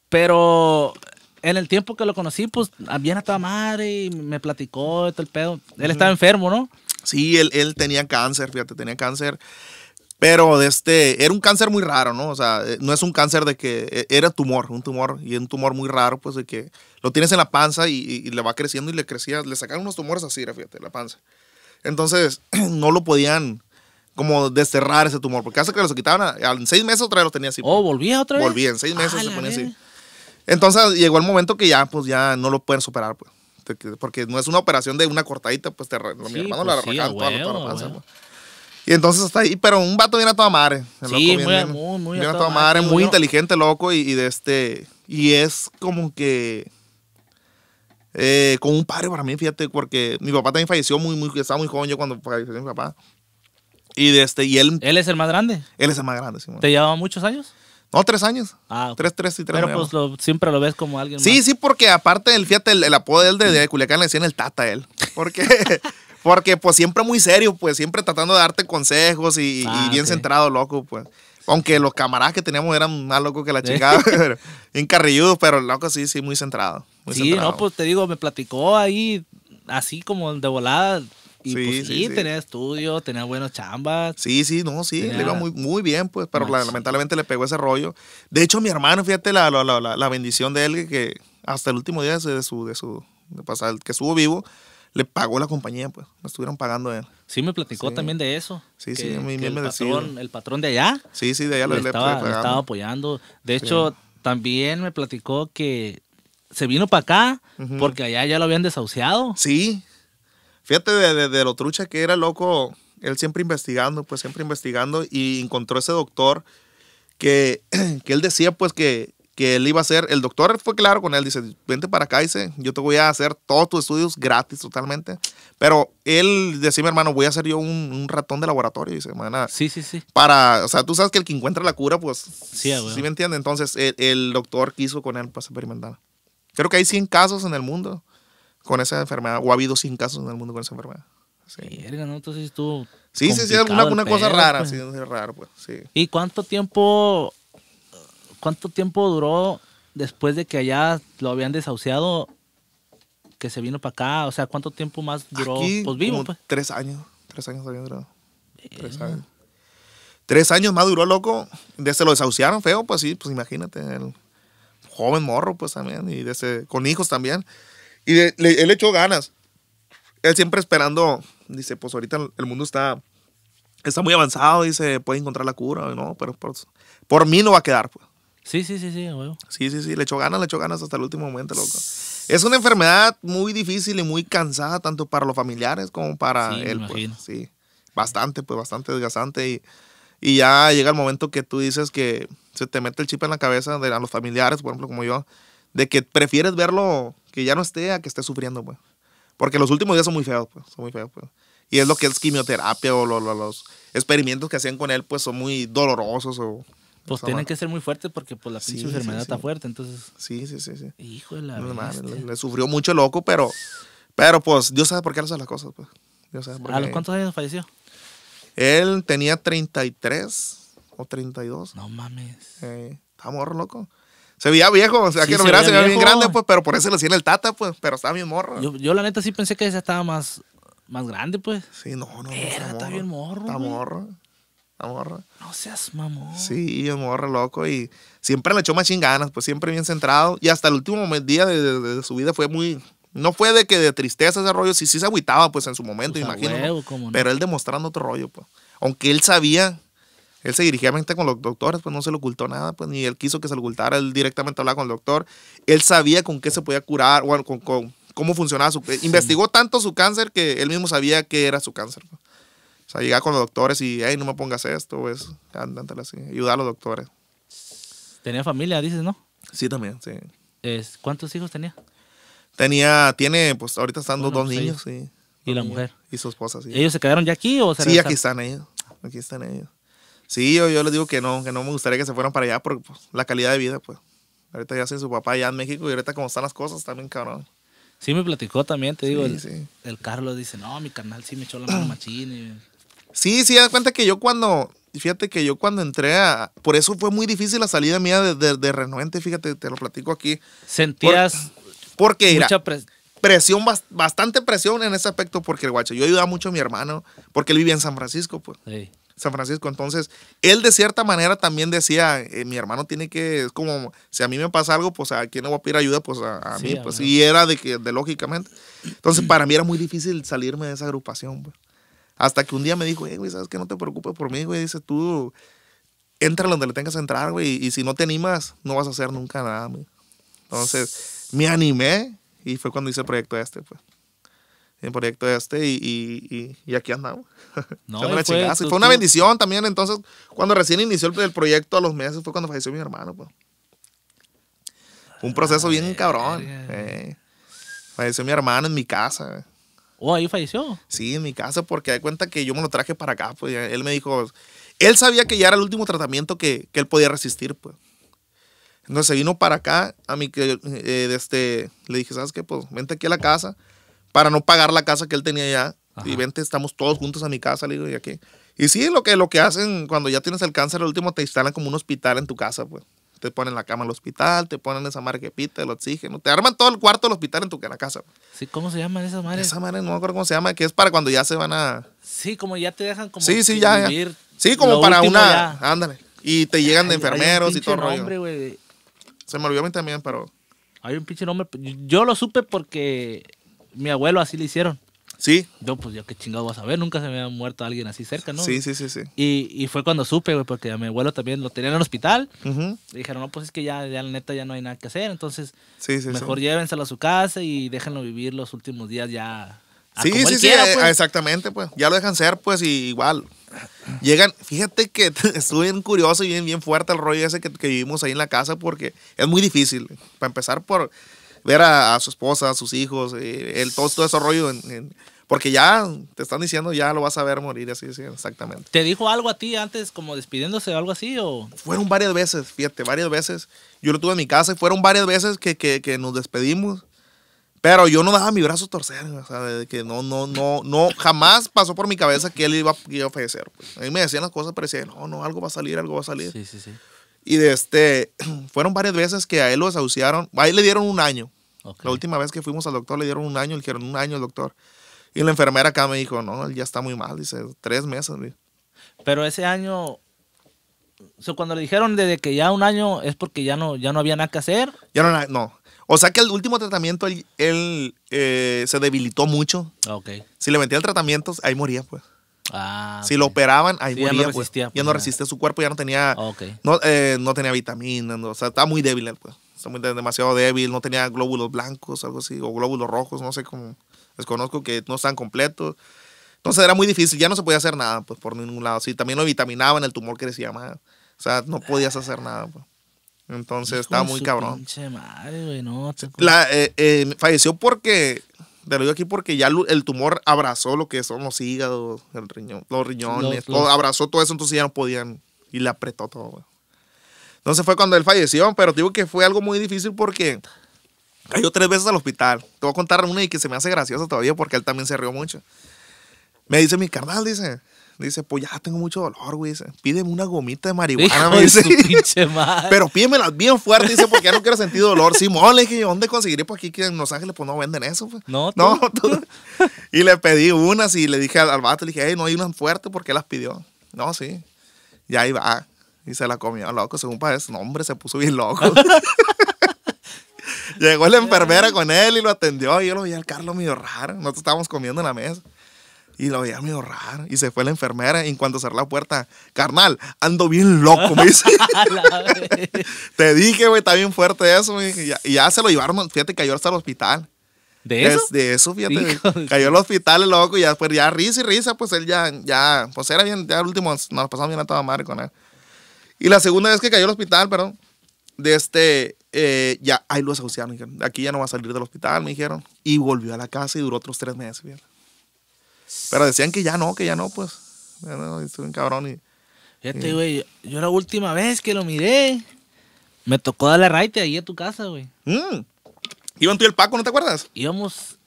pero en el tiempo que lo conocí, pues, bien a toda madre y me platicó todo el pedo. Él estaba enfermo, ¿no? Sí, él, él tenía cáncer, fíjate, tenía cáncer. Pero este, era un cáncer muy raro, ¿no? O sea, eh, no es un cáncer de que e, era tumor, un tumor, y un tumor muy raro, pues de que lo tienes en la panza y, le va creciendo y le crecía, le sacaron unos tumores así, fíjate, la panza. Entonces, no lo podían como desterrar ese tumor, porque hace que lo quitaban, en seis meses otra vez lo tenía así. Oh, volvía otra vez. Volvía, en seis meses se ah, ponía así. Entonces llegó el momento que ya, pues ya no lo pueden superar, pues. Porque no es una operación de una cortadita, pues te, mi hermano pues la sí, toda la panza. Pues. Y entonces está ahí, pero un vato viene a toda madre. Sí, muy, muy, muy, viene a toda madre, muy inteligente, loco, y, de este. Y es como que. Eh, con un padre para mí, fíjate, porque mi papá también falleció muy, muy, estaba muy joven yo cuando falleció mi papá. Y de este, y él. ¿Él es el más grande? Él es el más grande, sí. ¿Te llevaba muchos años? No, tres años. Ah, tres, tres y tres. Pero pues siempre lo ves como alguien. Sí, sí, porque aparte, fíjate, el, apodo de él de, de, Culiacán le decían el Tata a él. Porque Porque pues siempre muy serio, pues siempre tratando de darte consejos y, ah, bien centrado, loco, pues. Aunque los camaradas que teníamos eran más locos que la chingada, pero, bien carrilludos, pero loco sí, sí, muy centrado. sí, no, pues te digo, me platicó ahí así como de volada. Y sí, pues, sí, tenía estudio, tenía buenos chambas. Sí, sí, no, sí, le iba muy, muy bien, pues, pero lamentablemente le pegó ese rollo. De hecho, mi hermano, fíjate la, la, la bendición de él, que hasta el último día de su, de su, de que estuvo vivo, le pagó la compañía, pues. Me estuvieron pagando él. Sí, me platicó también de eso. Sí, sí, a mí me el decía. patrón, el patrón de allá. Sí, sí, de allá le, estaba, apoyando. De hecho, también me platicó que se vino para acá porque allá ya lo habían desahuciado. Sí. Fíjate de, de, lo trucha que era loco, él siempre investigando, pues siempre investigando y encontró ese doctor que, que él decía pues que que él iba a hacer, el doctor fue claro con él, dice, vente para acá, dice, yo te voy a hacer todos tus estudios gratis totalmente. Pero él decía, mi hermano, voy a hacer yo un, ratón de laboratorio, dice, hermana. Sí, sí, sí. Para, o sea, tú sabes que el que encuentra la cura, pues, sí, me entiende. Entonces, el, doctor quiso con él, para pues, experimentar. Creo que hay 100 casos en el mundo con esa enfermedad, o ha habido 100 casos en el mundo con esa enfermedad. Sí, Mierda, Entonces estuvo... Sí, sí, sí, alguna, cosa rara, pues. Sí, sí, raro, pues, sí. ¿Y cuánto tiempo ¿Cuánto tiempo duró después de que allá lo habían desahuciado que se vino para acá? O sea, ¿cuánto tiempo más duró? Aquí, pues vivo, pues. Tres años. Tres años habían durado. Tres años. Tres años más duró, loco. Desde lo desahuciaron, feo, pues sí, pues imagínate. El joven morro, pues también. Y desde, con hijos también. Y le, él echó ganas. Él siempre esperando. Dice, pues ahorita el mundo está, está muy avanzado. Dice, puede encontrar la cura. No, pero pues, por mí no va a quedar, pues. Sí, sí, sí, sí, Sí, sí, sí, le echó ganas, le echó ganas hasta el último momento, loco. Es una enfermedad muy difícil y muy cansada, tanto para los familiares como para él. Pues, sí, bastante, pues bastante desgastante. Y, y, ya llega el momento que tú dices que se te mete el chip en la cabeza de a los familiares, por ejemplo, como yo, de que prefieres verlo que ya no esté a que esté sufriendo, pues. Porque los últimos días son muy feos, pues, son muy feos, pues. Y es lo que es quimioterapia o los experimentos que hacían con él, pues son muy dolorosos o pues tienen que ser muy fuertes porque pues la pinche enfermedad está fuerte, entonces. Sí, sí, sí, sí. Hijo de la no, le, sufrió mucho loco, pero pero pues Dios sabe por qué hace las cosas, pues. Dios sabe por ¿A los cuántos años falleció? Él tenía 33 o 32. No mames. Eh, está morro, loco. Se veía viejo, o sea, que no se, se veía bien grande, pues, pero por eso le hacían el tata, pues, pero estaba bien morro. Yo, la neta sí pensé que esa estaba más, más grande, pues. Sí, no, no. Era, está, bien morro. Está morro amor. No seas mamón. Sí, amor, loco y siempre le echó más chinganas, pues siempre bien centrado. Y hasta el último día de, su vida fue muy, no fue de que de tristeza ese rollo, sí, sí se agüitaba, pues en su momento, pues, imagino. Pero él demostrando otro rollo, pues. Aunque él sabía, él se dirigía a gente con los doctores, pues no se le ocultó nada, pues ni él quiso que se le ocultara, él directamente hablaba con el doctor. Él sabía con qué se podía curar, o con, cómo funcionaba su. Investigó tanto su cáncer que él mismo sabía qué era su cáncer. Pues sea, llegar con los doctores y, hey, no me pongas esto, pues, ándale así, ayudar a los doctores. Tenía familia, dices, ¿no? Sí, también, sí. Es, ¿Cuántos hijos tenía? Tenía, tiene, pues ahorita están dos, niños, sí. Y la mujer. Y su esposa, sí. ¿Ellos se quedaron ya aquí o se Sí, aquí están ellos. Aquí están ellos. Sí, yo, yo les digo que no, que no me gustaría que se fueran para allá porque, pues, la calidad de vida, pues. Ahorita ya sin su papá allá en México y ahorita como están las cosas también, cabrón. Sí, me platicó también, te digo. el, sí. el, Carlos dice, no, mi canal sí me echó la mano Sí, sí, da cuenta que yo cuando, fíjate que yo cuando entré a, por eso fue muy difícil la salida mía de, de, Renuente, fíjate, te lo platico aquí. Sentías... porque mucha era, presión, bastante presión en ese aspecto, porque el guacho, yo ayudaba mucho a mi hermano, porque él vivía en San Francisco, pues. Sí. San Francisco. Entonces, él de cierta manera también decía, eh, mi hermano tiene que, es como, si a mí me pasa algo, pues a quién le voy a pedir ayuda, pues a, mí, pues, y era de que, de lógicamente. Entonces, para mí era muy difícil salirme de esa agrupación, pues. Hasta que un día me dijo, eh, güey, ¿sabes que No te preocupes por mí, güey. Dice, tú entra donde le tengas que entrar, güey. Y si no te animas, no vas a hacer nunca nada, güey. Entonces, me animé y fue cuando hice el proyecto este, pues. El proyecto este y, aquí andamos. fue, una, bendición también. Entonces, cuando recién inició el, proyecto a los meses fue cuando falleció mi hermano, pues. un proceso bien cabrón. Eh. Falleció mi hermano en mi casa, ¿O oh, ahí falleció? Sí, en mi casa, porque da cuenta que yo me lo traje para acá. Pues él me dijo, él sabía que ya era el último tratamiento que, que él podía resistir, pues. Entonces se vino para acá, a mí que eh, eh, este, le dije, ¿sabes qué? Pues vente aquí a la casa para no pagar la casa que él tenía ya. Y vente, estamos todos juntos a mi casa, le digo, y aquí. Y sí, lo que, lo que hacen cuando ya tienes el cáncer, el último te instalan como un hospital en tu casa, pues. Te ponen la cama al hospital, te ponen esa marquepita, el oxígeno, te arman todo el cuarto del hospital en tu la casa. Sí, ¿cómo se llaman esas madres? Esa madre no me acuerdo cómo se llama, que es para cuando ya se van a. Sí, como ya te dejan como. Sí, sí, ya. Sí, como para una. Ándale. Y te llegan de enfermeros y todo rollo. Se me olvidó a también, pero. Hay un pinche nombre. Yo lo supe porque mi abuelo así le hicieron. Sí. Yo, pues, yo qué chingado vas a ver, nunca se me había muerto alguien así cerca, ¿no? Sí, sí, sí, sí. Y, fue cuando supe, güey, porque a mi abuelo también lo tenían en el hospital. dijeron, no, pues es que ya, ya la neta ya no hay nada que hacer, entonces mejor llévenselo a su casa y déjenlo vivir los últimos días ya. sí, sí, eh, sí, pues. exactamente, pues. Ya lo dejan ser, pues, y igual. Llegan, fíjate que estuve bien curioso y bien, bien fuerte el rollo ese que, vivimos ahí en la casa porque es muy difícil. Para empezar por ver a, su esposa, a sus hijos, eh, todo, todo ese rollo en, porque ya te están diciendo, ya lo vas a ver morir, así, sí, exactamente. ¿Te dijo algo a ti antes, como despidiéndose o algo así? O? Fueron varias veces, fíjate, varias veces. Yo lo tuve en mi casa y fueron varias veces que, que, que nos despedimos. Pero yo no dejaba mi brazo torcer, o sea, de que no, no, no, no, jamás pasó por mi cabeza que él iba, a fallecer. Pues. A mí me decían las cosas, pero decía, no, no, algo va a salir, algo va a salir. Sí, sí, sí. Y de este, fueron varias veces que a él lo desahuciaron, ahí le dieron un año. La última vez que fuimos al doctor le dieron un año, le dijeron un año al doctor. Y la enfermera acá me dijo, no, él ya está muy mal, dice, tres meses. Pero ese año, cuando le dijeron desde que ya un año es porque ya no, ya no había nada que hacer. Ya no, no. O sea que el último tratamiento él, eh, se debilitó mucho. Okay. Si le metían tratamientos, ahí moría, pues. Ah, si lo operaban, ahí moría, ya no, pues. resistía, pues, ya no resistía su cuerpo, ya no tenía, no, eh, no, tenía vitaminas, o sea, estaba muy débil, pues, estaba demasiado débil, no tenía glóbulos blancos, algo así, o glóbulos rojos, no sé cómo conozco que no están completos. Entonces era muy difícil, ya no se podía hacer nada, pues por ningún lado. Sí, también lo vitaminaban, el tumor crecía más. O sea, no podías hacer nada, pues. Entonces estaba muy cabrón. Madre, güey, no, La, eh, eh, falleció porque, te lo digo aquí porque ya el tumor abrazó lo que son los hígados, el riñón, los riñones, todo, abrazó todo eso, entonces ya no podían y le apretó todo. Entonces fue cuando él falleció, pero digo que fue algo muy difícil porque Cayó tres veces al hospital. Te voy a contar una y que se me hace graciosa todavía porque él también se rió mucho. Me dice mi carnal, dice. Dice, pues ya tengo mucho dolor, güey. Dice, pídeme una gomita de marihuana, me dice. Pero pídemelas bien fuerte, dice, porque ya no quiero sentir dolor. Sí, mole dije, ¿dónde conseguiré? Pues aquí que en Los Ángeles, pues no venden eso, pues". No, no. Y le pedí unas y le dije al, vato, le dije, hey, no hay una fuerte porque las pidió. No, sí. Y ahí va. Y se la comió, loco, según para eso. hombre, se puso bien loco. Llegó la enfermera con él y lo atendió. Y yo lo veía al Carlos medio raro. Nosotros estábamos comiendo en la mesa. Y lo veía medio raro. Y se fue la enfermera. Y en cuanto cerró la puerta, carnal, ando bien loco, me dice. Te dije, güey, está bien fuerte eso. Y ya, se lo llevaron, fíjate, cayó hasta el hospital. ¿De eso? de eso, fíjate. Cayó al hospital el loco. Y ya, pues, ya risa y risa, pues él ya, ya, pues era bien, ya el último, nos pasamos bien a toda madre con él. Y la segunda vez que cayó al hospital, perdón, de este, eh, ya ahí lo me Dijeron, aquí ya no va a salir del hospital, me dijeron. Y volvió a la casa y duró otros tres meses. Pero decían que ya no, que ya no, pues. estuve un cabrón y. Fíjate, güey, yo, la última vez que lo miré, me tocó darle raite ahí a tu casa, güey. Mm. Iban tú y el Paco, ¿no te acuerdas? Íbamos.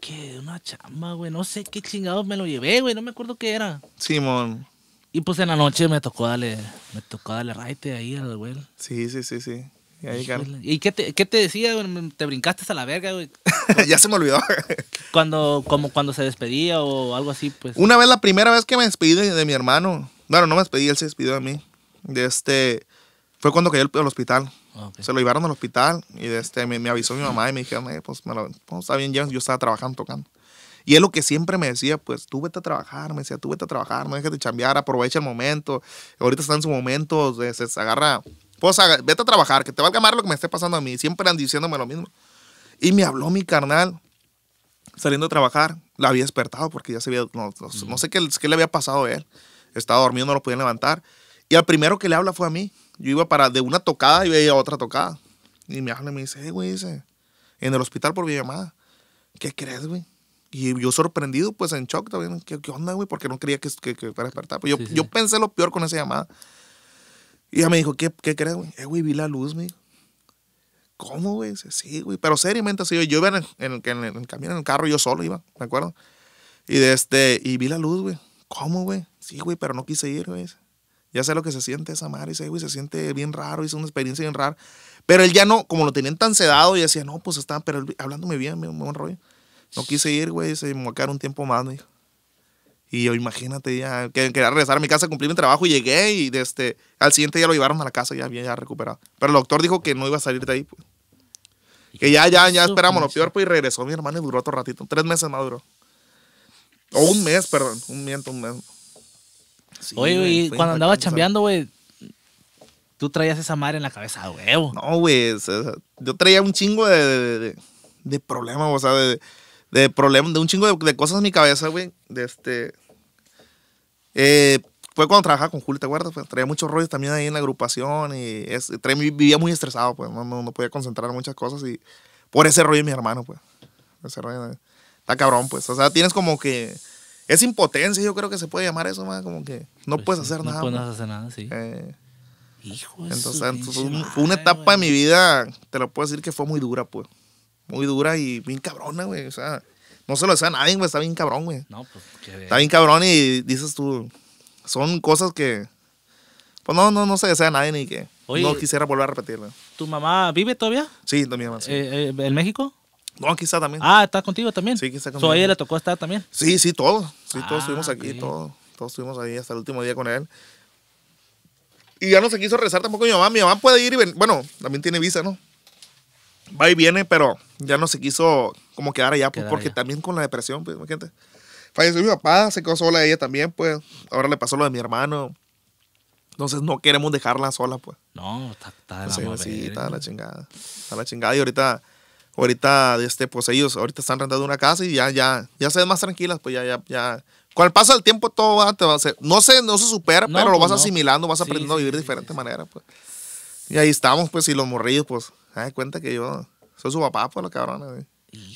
Que una chamba, güey. No sé qué chingados me lo llevé, güey. No me acuerdo qué era. Simón. Y pues en la noche me tocó darle, me tocó darle raite ahí al güey. Sí, sí, sí, sí. Y, ahí ¿Y qué, te, decía? ¿Te brincaste a la verga, güey? ya se me olvidó. cuando, como cuando se despedía o algo así, pues. Una vez, la primera vez que me despedí de, mi hermano. Bueno, no me despedí, él se despidió de mí. De este, fue cuando cayó al hospital. Ah, se lo llevaron al hospital y de este, me, avisó mi mamá y me dijeron, pues, pues, está bien, yo estaba trabajando, tocando. Y es lo que siempre me decía, pues tú vete a trabajar, me decía, tú vete a trabajar, no dejes de chambear, aprovecha el momento. Ahorita está en su momento, se, agarra, pues vete a trabajar, que te va a lo que me esté pasando a mí. Siempre andan diciéndome lo mismo. Y me habló mi carnal, saliendo a trabajar, la había despertado porque ya se había, no, mm. sé qué, qué, le había pasado a él. Estaba dormido, no lo podían levantar. Y al primero que le habla fue a mí. Yo iba para de una tocada y veía otra tocada. Y me habla y me dice, güey, dice, en el hospital por llamada ¿Qué crees, güey? Y yo sorprendido, pues en shock también. ¿Qué, onda, güey? Porque no creía que, que, fuera a despertar. Pues, yo, yo pensé lo peor con esa llamada. Y ella me dijo, ¿qué, qué crees, güey? Eh, güey, vi la luz, me ¿Cómo, güey? Sí, güey. Pero seriamente, así, yo iba en el, en, en, el camino, en el carro, yo solo iba, ¿me acuerdo? Y, de este, y vi la luz, güey. ¿Cómo, güey? Sí, güey, pero no quise ir, güey. Ya sé lo que se siente esa madre, dice, güey, se siente bien raro, hizo una experiencia bien rara. Pero él ya no, como lo tenían tan sedado, y decía, no, pues estaba, pero hablándome bien, me buen rollo. No quise ir, güey, se me va quedar un tiempo más, me dijo. Y yo, imagínate, ya, que quería regresar a mi casa, cumplir mi trabajo y llegué y este, al siguiente día lo llevaron a la casa, ya había ya recuperado. Pero el doctor dijo que no iba a salir de ahí, güey. Pues. Que ya, ya, ya esperamos lo peor, pues, y regresó mi hermano y duró otro ratito. Tres meses más duró. O un mes, perdón. Un miento, un mes. Oye, güey, cuando andaba chambeando, güey, tú traías esa madre en la cabeza, huevo. No, güey, yo traía un chingo de, de, de problemas, o sea, de de problemas, de un chingo de, cosas en mi cabeza, güey. De este. Eh, fue cuando trabajaba con Julio, ¿te acuerdas? Pues, traía muchos rollos también ahí en la agrupación y es, vivía muy estresado, pues no, no, podía concentrar muchas cosas y por ese rollo mi hermano, pues. Ese rollo está cabrón, pues. O sea, tienes como que. Es impotencia, yo creo que se puede llamar eso, más como que no pues puedes hacer nada. No puedes pues. hacer nada, sí. Eh, Hijo Entonces, entonces fue, una etapa de mi vida, te lo puedo decir que fue muy dura, pues muy dura y bien cabrona, güey. O sea, no se lo desea a nadie, güey. Está bien cabrón, güey. No, pues qué Está bien cabrón y dices tú, son cosas que, pues no, no, no se desea a nadie ni que no quisiera volver a repetirla. ¿Tu mamá vive todavía? Sí, mi mamá, sí. Eh, eh, ¿En México? No, aquí está también. Ah, ¿está contigo también? Sí, aquí está So, ella le tocó estar también? Sí, sí, todo Sí, todos ah, estuvimos aquí, todos. estuvimos ahí hasta el último día con él. Y ya no se quiso rezar tampoco mi mamá. Mi mamá puede ir y venir. Bueno, también tiene visa, ¿no? va y viene, pero ya no se quiso como quedar allá, pues, porque también con la depresión, pues, imagínate. Falleció mi papá, se quedó sola ella también, pues. Ahora le pasó lo de mi hermano. Entonces no queremos dejarla sola, pues. No, está, de la ¿eh? está la chingada. Está la chingada. Y ahorita, ahorita, este, pues ellos ahorita están rentando una casa y ya, ya, ya se ven más tranquilas, pues ya, ya, ya. Con el paso del tiempo todo va, te va a hacer. No se, no se supera, pero lo pues, vas asimilando, vas aprendiendo a vivir de diferente manera, pues. Y ahí estamos, pues, y los morrillos, pues, se cuenta que yo soy su papá, pues, la cabrona. Le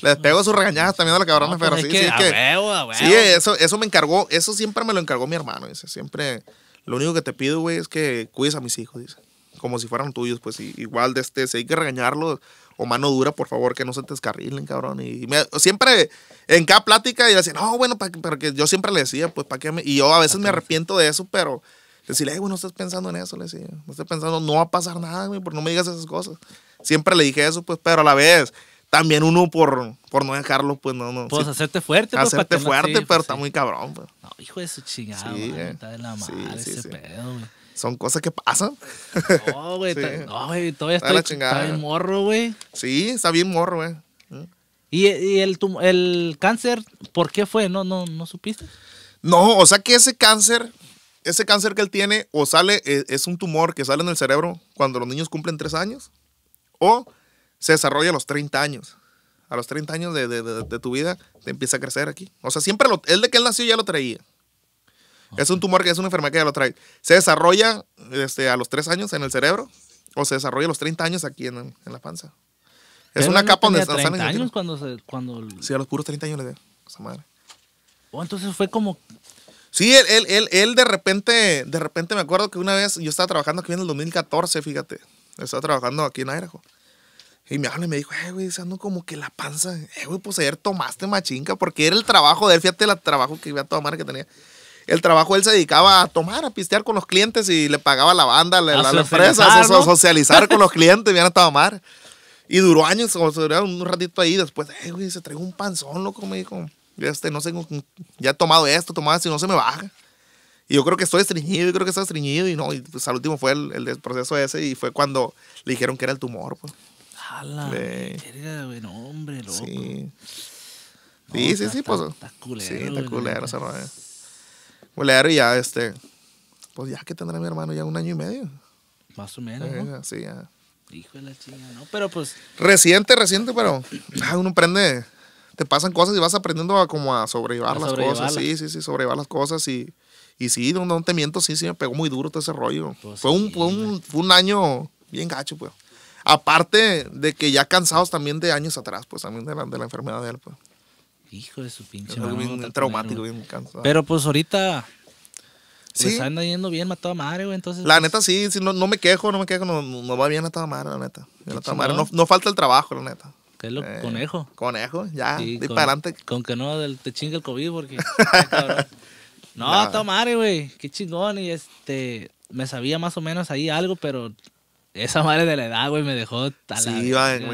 Les pego sus regañadas también a la cabrona pero pues, sí, que, sí, que, sí, eso, eso me encargó, eso siempre me lo encargó mi hermano, dice, siempre, lo único que te pido, güey, es que cuides a mis hijos, dice, como si fueran tuyos, pues, igual de este, si hay que regañarlos, o mano dura, por favor, que no se te descarrilen, cabrón, y siempre, en cada plática, y decir no, bueno, para que yo siempre le decía, pues, para qué, me? y yo a veces me arrepiento de eso, pero decirle, güey, no estás pensando en eso, le decía, no estás pensando, no va a pasar nada, güey, por no me digas esas cosas siempre le dije eso, pues, pero a la vez, también uno por, por no dejarlo, pues no, no. Pues hacerte fuerte, pues, Hacerte fuerte, pero pues, está muy cabrón, pues. No, hijo de su chingada, está eh. de la madre ese pedo, Son cosas que pasan. No, güey, no, güey, todavía está, estoy, bien morro, güey. Sí, está bien morro, güey. Eh. Mm. ¿Y, y el, el cáncer, por qué fue? ¿No, no, ¿No supiste? No, o sea que ese cáncer, ese cáncer que él tiene, o sale, es, es un tumor que sale en el cerebro cuando los niños cumplen tres años. O se desarrolla a los 30 años. A los 30 años de, tu vida te empieza a crecer aquí. O sea, siempre el de que él nació ya lo traía. Es un tumor que es una enfermedad que ya lo trae. Se desarrolla este, a los 3 años en el cerebro o se desarrolla a los 30 años aquí en, la panza. Es una capa donde están 30 años cuando Sí, a los puros 30 años le dio. Esa madre. Oh, entonces fue como... Sí, él, él, de repente, de repente me acuerdo que una vez yo estaba trabajando aquí en el 2014, fíjate. Estaba trabajando aquí en Idaho. Y me habla me dijo, eh, güey, ando como que la panza. Eh, güey, pues ayer tomaste machinca, porque era el trabajo de él. Fíjate el trabajo que iba a tomar que tenía. El trabajo él se dedicaba a tomar, a pistear con los clientes y le pagaba la banda, la, empresa, socializar con los clientes, bien a tomar. Y duró años, como un ratito ahí. Después, eh, güey, se trajo un panzón, loco, me dijo. Este, no sé, ya he tomado esto, tomado así no se me baja. Y yo creo que estoy estreñido, Y creo que estoy estreñido. Y no, y pues al último fue el, el proceso ese y fue cuando le dijeron que era el tumor, pues. Jala, era güey, no, hombre, loco. Sí. sí, sí, sí, pues. Está culero. Sí, está culero, esa madre. Culero y ya, este. Pues ya que tendrá mi hermano ya un año y medio. Más o menos, ¿no? Sí, ya. Hijo de la chinga, ¿no? Pero pues. Reciente, reciente, pero. Ah, uno aprende. Te pasan cosas y vas aprendiendo como a sobrevivir las cosas. Sí, sí, sí, sobrevivir las cosas y y sí, no, no te miento, sí, sí, me pegó muy duro todo ese rollo. Pues fue, un, fue, un, un año bien gacho, pues. Aparte de que ya cansados también de años atrás, pues también de la, enfermedad de él, pues. Hijo de su pinche. Mano, bien, traumático, bien cansado. Pero pues ahorita pues sí. anda yendo bien, mató a madre, güey. Entonces, la pues neta, sí, sí no, me quejo, no me quejo, no, va bien a toda madre, la neta. A madre. No, falta el trabajo, la neta. ¿Qué es lo eh, conejo? Conejo, ya, y para adelante. Con que no te chinga el COVID, porque. No, toma madre, güey. Qué chingón. Y este, me sabía más o menos ahí algo, pero esa madre de la edad, güey, me dejó tal. Sí, iba en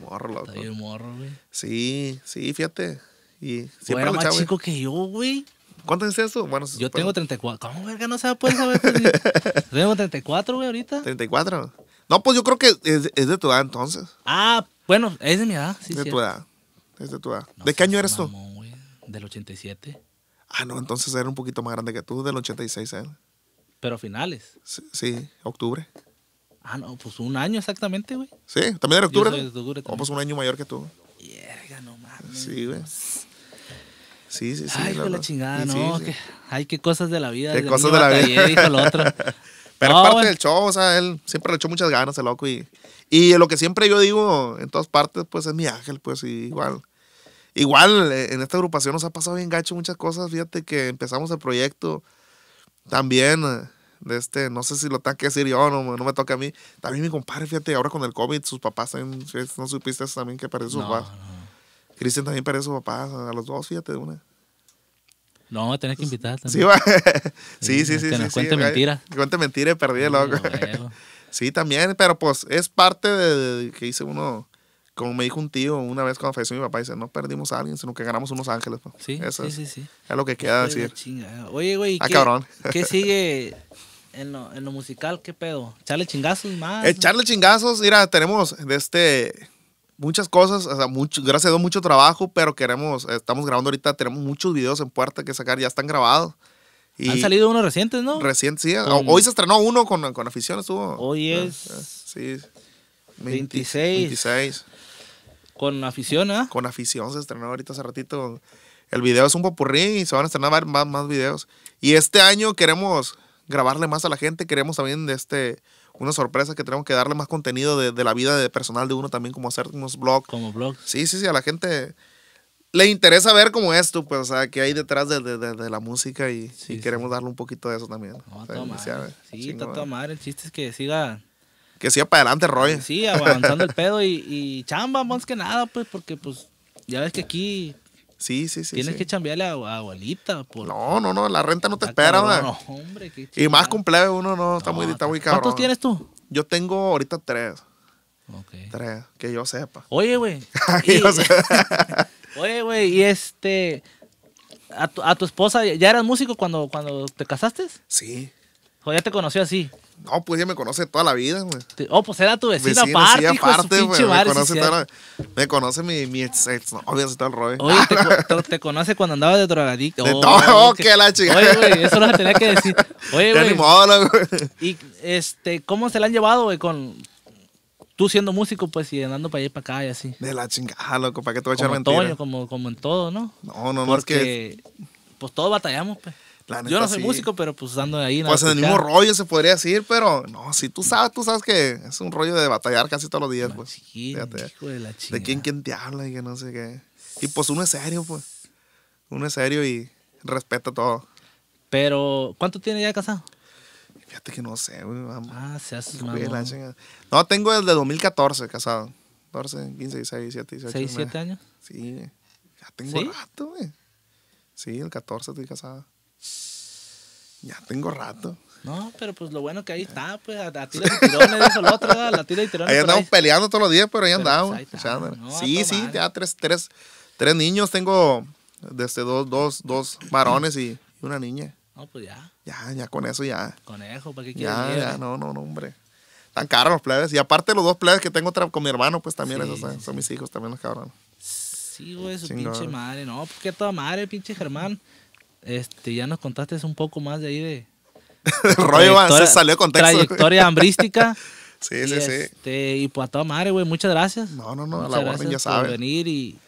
morro, loco. morro, güey. Sí, sí, fíjate. Y siempre más chico que yo, güey. ¿Cuánto es eso? Bueno, yo tengo 34. ¿Cómo, verga? No se puede saber. Pues, tengo 34, güey, ahorita. 34. No, pues yo creo que es, de tu edad entonces. Ah, bueno, es de mi edad. Sí, de tu edad. Es de tu edad. ¿De qué año eres mamón, tú? Del 87. Ah, no, entonces era un poquito más grande que tú, del 86 ¿eh? Pero finales. Sí, octubre. Ah, no, pues un año exactamente, güey. Sí, también era octubre. Yo de octubre oh, pues un año mayor que tú. Yerga, no mames. Sí, güey. Sí, sí, sí. Ay, qué la chingada, no. ay, qué cosas de la vida. Qué cosas de la vida. Dijo lo otro. Pero es parte del show, o sea, él siempre le echó muchas ganas, el loco. Y, y lo que siempre yo digo en todas partes, pues es mi ángel, pues igual. Igual, eh, en esta agrupación nos ha pasado bien gacho muchas cosas. Fíjate que empezamos el proyecto también eh, de este, no sé si lo tengo que decir yo, no, no me toca a mí. También mi compadre, fíjate, ahora con el COVID, sus papás también, no supiste también que perdió sus papás. Cristian también perdió sus papás, a los dos, fíjate, No, una. No, tenés que invitar también. Sí, sí, sí, sí. cuente mentira. cuente mentira y perdí el loco. sí, también, pero pues es parte de que hice uno como me dijo un tío una vez cuando falleció mi papá, dice, no perdimos a alguien, sino que ganamos unos ángeles. Pues". Sí, sí, es, sí, Es lo que queda decir. Oye, güey, ah, ¿qué, sigue en lo, musical? ¿Qué pedo? ¿Echarle chingazos más? Echarle chingazos, mira, tenemos de este muchas cosas, o gracias a Dios mucho trabajo, pero queremos, estamos grabando ahorita, tenemos muchos videos en puerta que sacar, ya están grabados. Han salido unos recientes, ¿no? Recientes, sí. Hoy se estrenó uno con, con afición, estuvo. Hoy ah, es. Sí. 26. 26. Con afición, ¿ah? Con afición se estrenó ahorita hace ratito. El video es un popurrí y se van a estrenar más, más videos. Y este año queremos grabarle más a la gente, queremos también de este una sorpresa que tenemos que darle más contenido de, la vida personal de uno también, como hacer unos blogs. Como blogs. Sí, sí, sí, a la gente le interesa ver cómo es tú, pues, o sea, qué hay detrás de, la música y, queremos darle un poquito de eso también. sí, está El chiste es que siga que siga para adelante, Roy. Sí, avanzando el pedo y, chamba más que nada, pues, porque pues ya ves que aquí. Sí, sí, sí. Tienes que chambearle a, abuelita. no, no, no, la renta no te ah, espera, no, hombre. y más cumple uno, no, está, muy, está muy cabrón. ¿Cuántos tienes tú? Yo tengo ahorita tres. Ok Tres, que yo sepa. Oye, güey. Oye, güey, y este. A tu, esposa, ¿ya eras músico cuando, cuando te casaste? Sí. ¿O ya te conoció así? No, pues ella me conoce toda la vida, güey. Oh, pues era tu vecina, aparte, hijo Me conoce, mi, ex, ex se todo el rollo. Oye, te, conoce cuando andabas de drogadicto. De oh, todo, que, la Oye, güey, eso lo tenía que decir. Oye, güey. Y, este, ¿cómo se la han llevado, güey, con... Tú siendo músico, pues, y andando para allá y para acá y así. De la chingada, loco, ¿para qué te voy a echar mentiras? Como, como en todo, ¿no? No, no, no, es que... pues, todos batallamos, pues yo no soy músico, pero pues ando ahí. Pues en el mismo rollo se podría decir, pero no, si tú sabes, tú sabes que es un rollo de batallar casi todos los días, pues. Machín, Fíjate, hijo de, la de quién, quién te habla y que no sé qué. Y pues uno es serio, pues. Uno es serio y respeta todo. Pero, ¿cuánto tiene ya casado? Fíjate que no sé, güey. Ah, se hace No, tengo el de 2014 casado. 14, 15, 16, 17, 18. 6, 7 años? Sí, ya tengo rato, güey. Sí, el 14 estoy casado. Ya tengo rato. No, pero pues lo bueno que ahí está, pues a, a tira y tirones, eso lo otro, a la tira y tirones. Ahí andamos peleando todos los días, pero ahí pues andamos. sí, sí, ya tres, tres, tres niños, tengo desde este, dos, dos, dos varones y una niña. No, pues ya. Ya, ya con eso ya. Conejo, ¿para qué quieres? Ya, ya, eh? no, no, no, hombre. Están caros los plebes. Y aparte los dos plebes que tengo con mi hermano, pues también esos son, mis hijos, también los cabrones. Sí, güey, su pinche madre. No, porque pues, toda madre, pinche Germán este, ya nos contaste un poco más de ahí de... Roy Van, se salió de contexto. Trayectoria hambrística. sí, y sí, este, sí. Y pues a toda madre, güey, muchas gracias. No, no, no, la orden ya sabe por venir y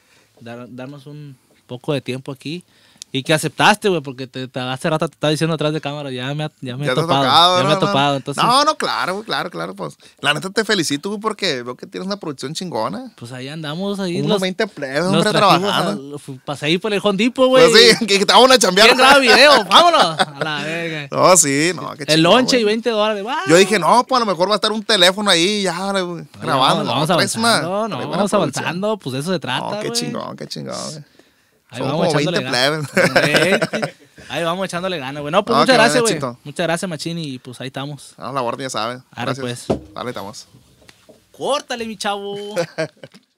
darnos un poco de tiempo aquí. Y que aceptaste, güey, porque te, hace rato te estaba diciendo atrás de cámara, ya me, ya me he topado. Tocado, ya me he topado. Entonces... No, no, claro, güey, claro, claro. Pues la neta te felicito, güey, porque veo que tienes una producción chingona. Pues ahí andamos, ahí. Unos los, 20 plebes, hombre, trabajando. pasé ahí por el Hondipo, güey. Pues sí, que estábamos vamos a chambear. ¿Quién graba video? Vámonos. A la verga. No, sí, no, qué chingón. El lonche y 20 dólares. Wow. Yo dije, no, pues a lo mejor va a estar un teléfono ahí ya, güey, grabando. No, vamos, no, vamos avanzando, no, vamos avanzando, pues de eso se trata. No, qué chingón, qué chingón, güey. Ahí vamos echándole ganas. ahí vamos echándole ganas, güey. No, pues ah, muchas gracias, güey. Muchas gracias, Machín, y pues ahí estamos. No, ah, la guardia ya sabe. Ahora pues. Dale, estamos. Córtale, mi chavo.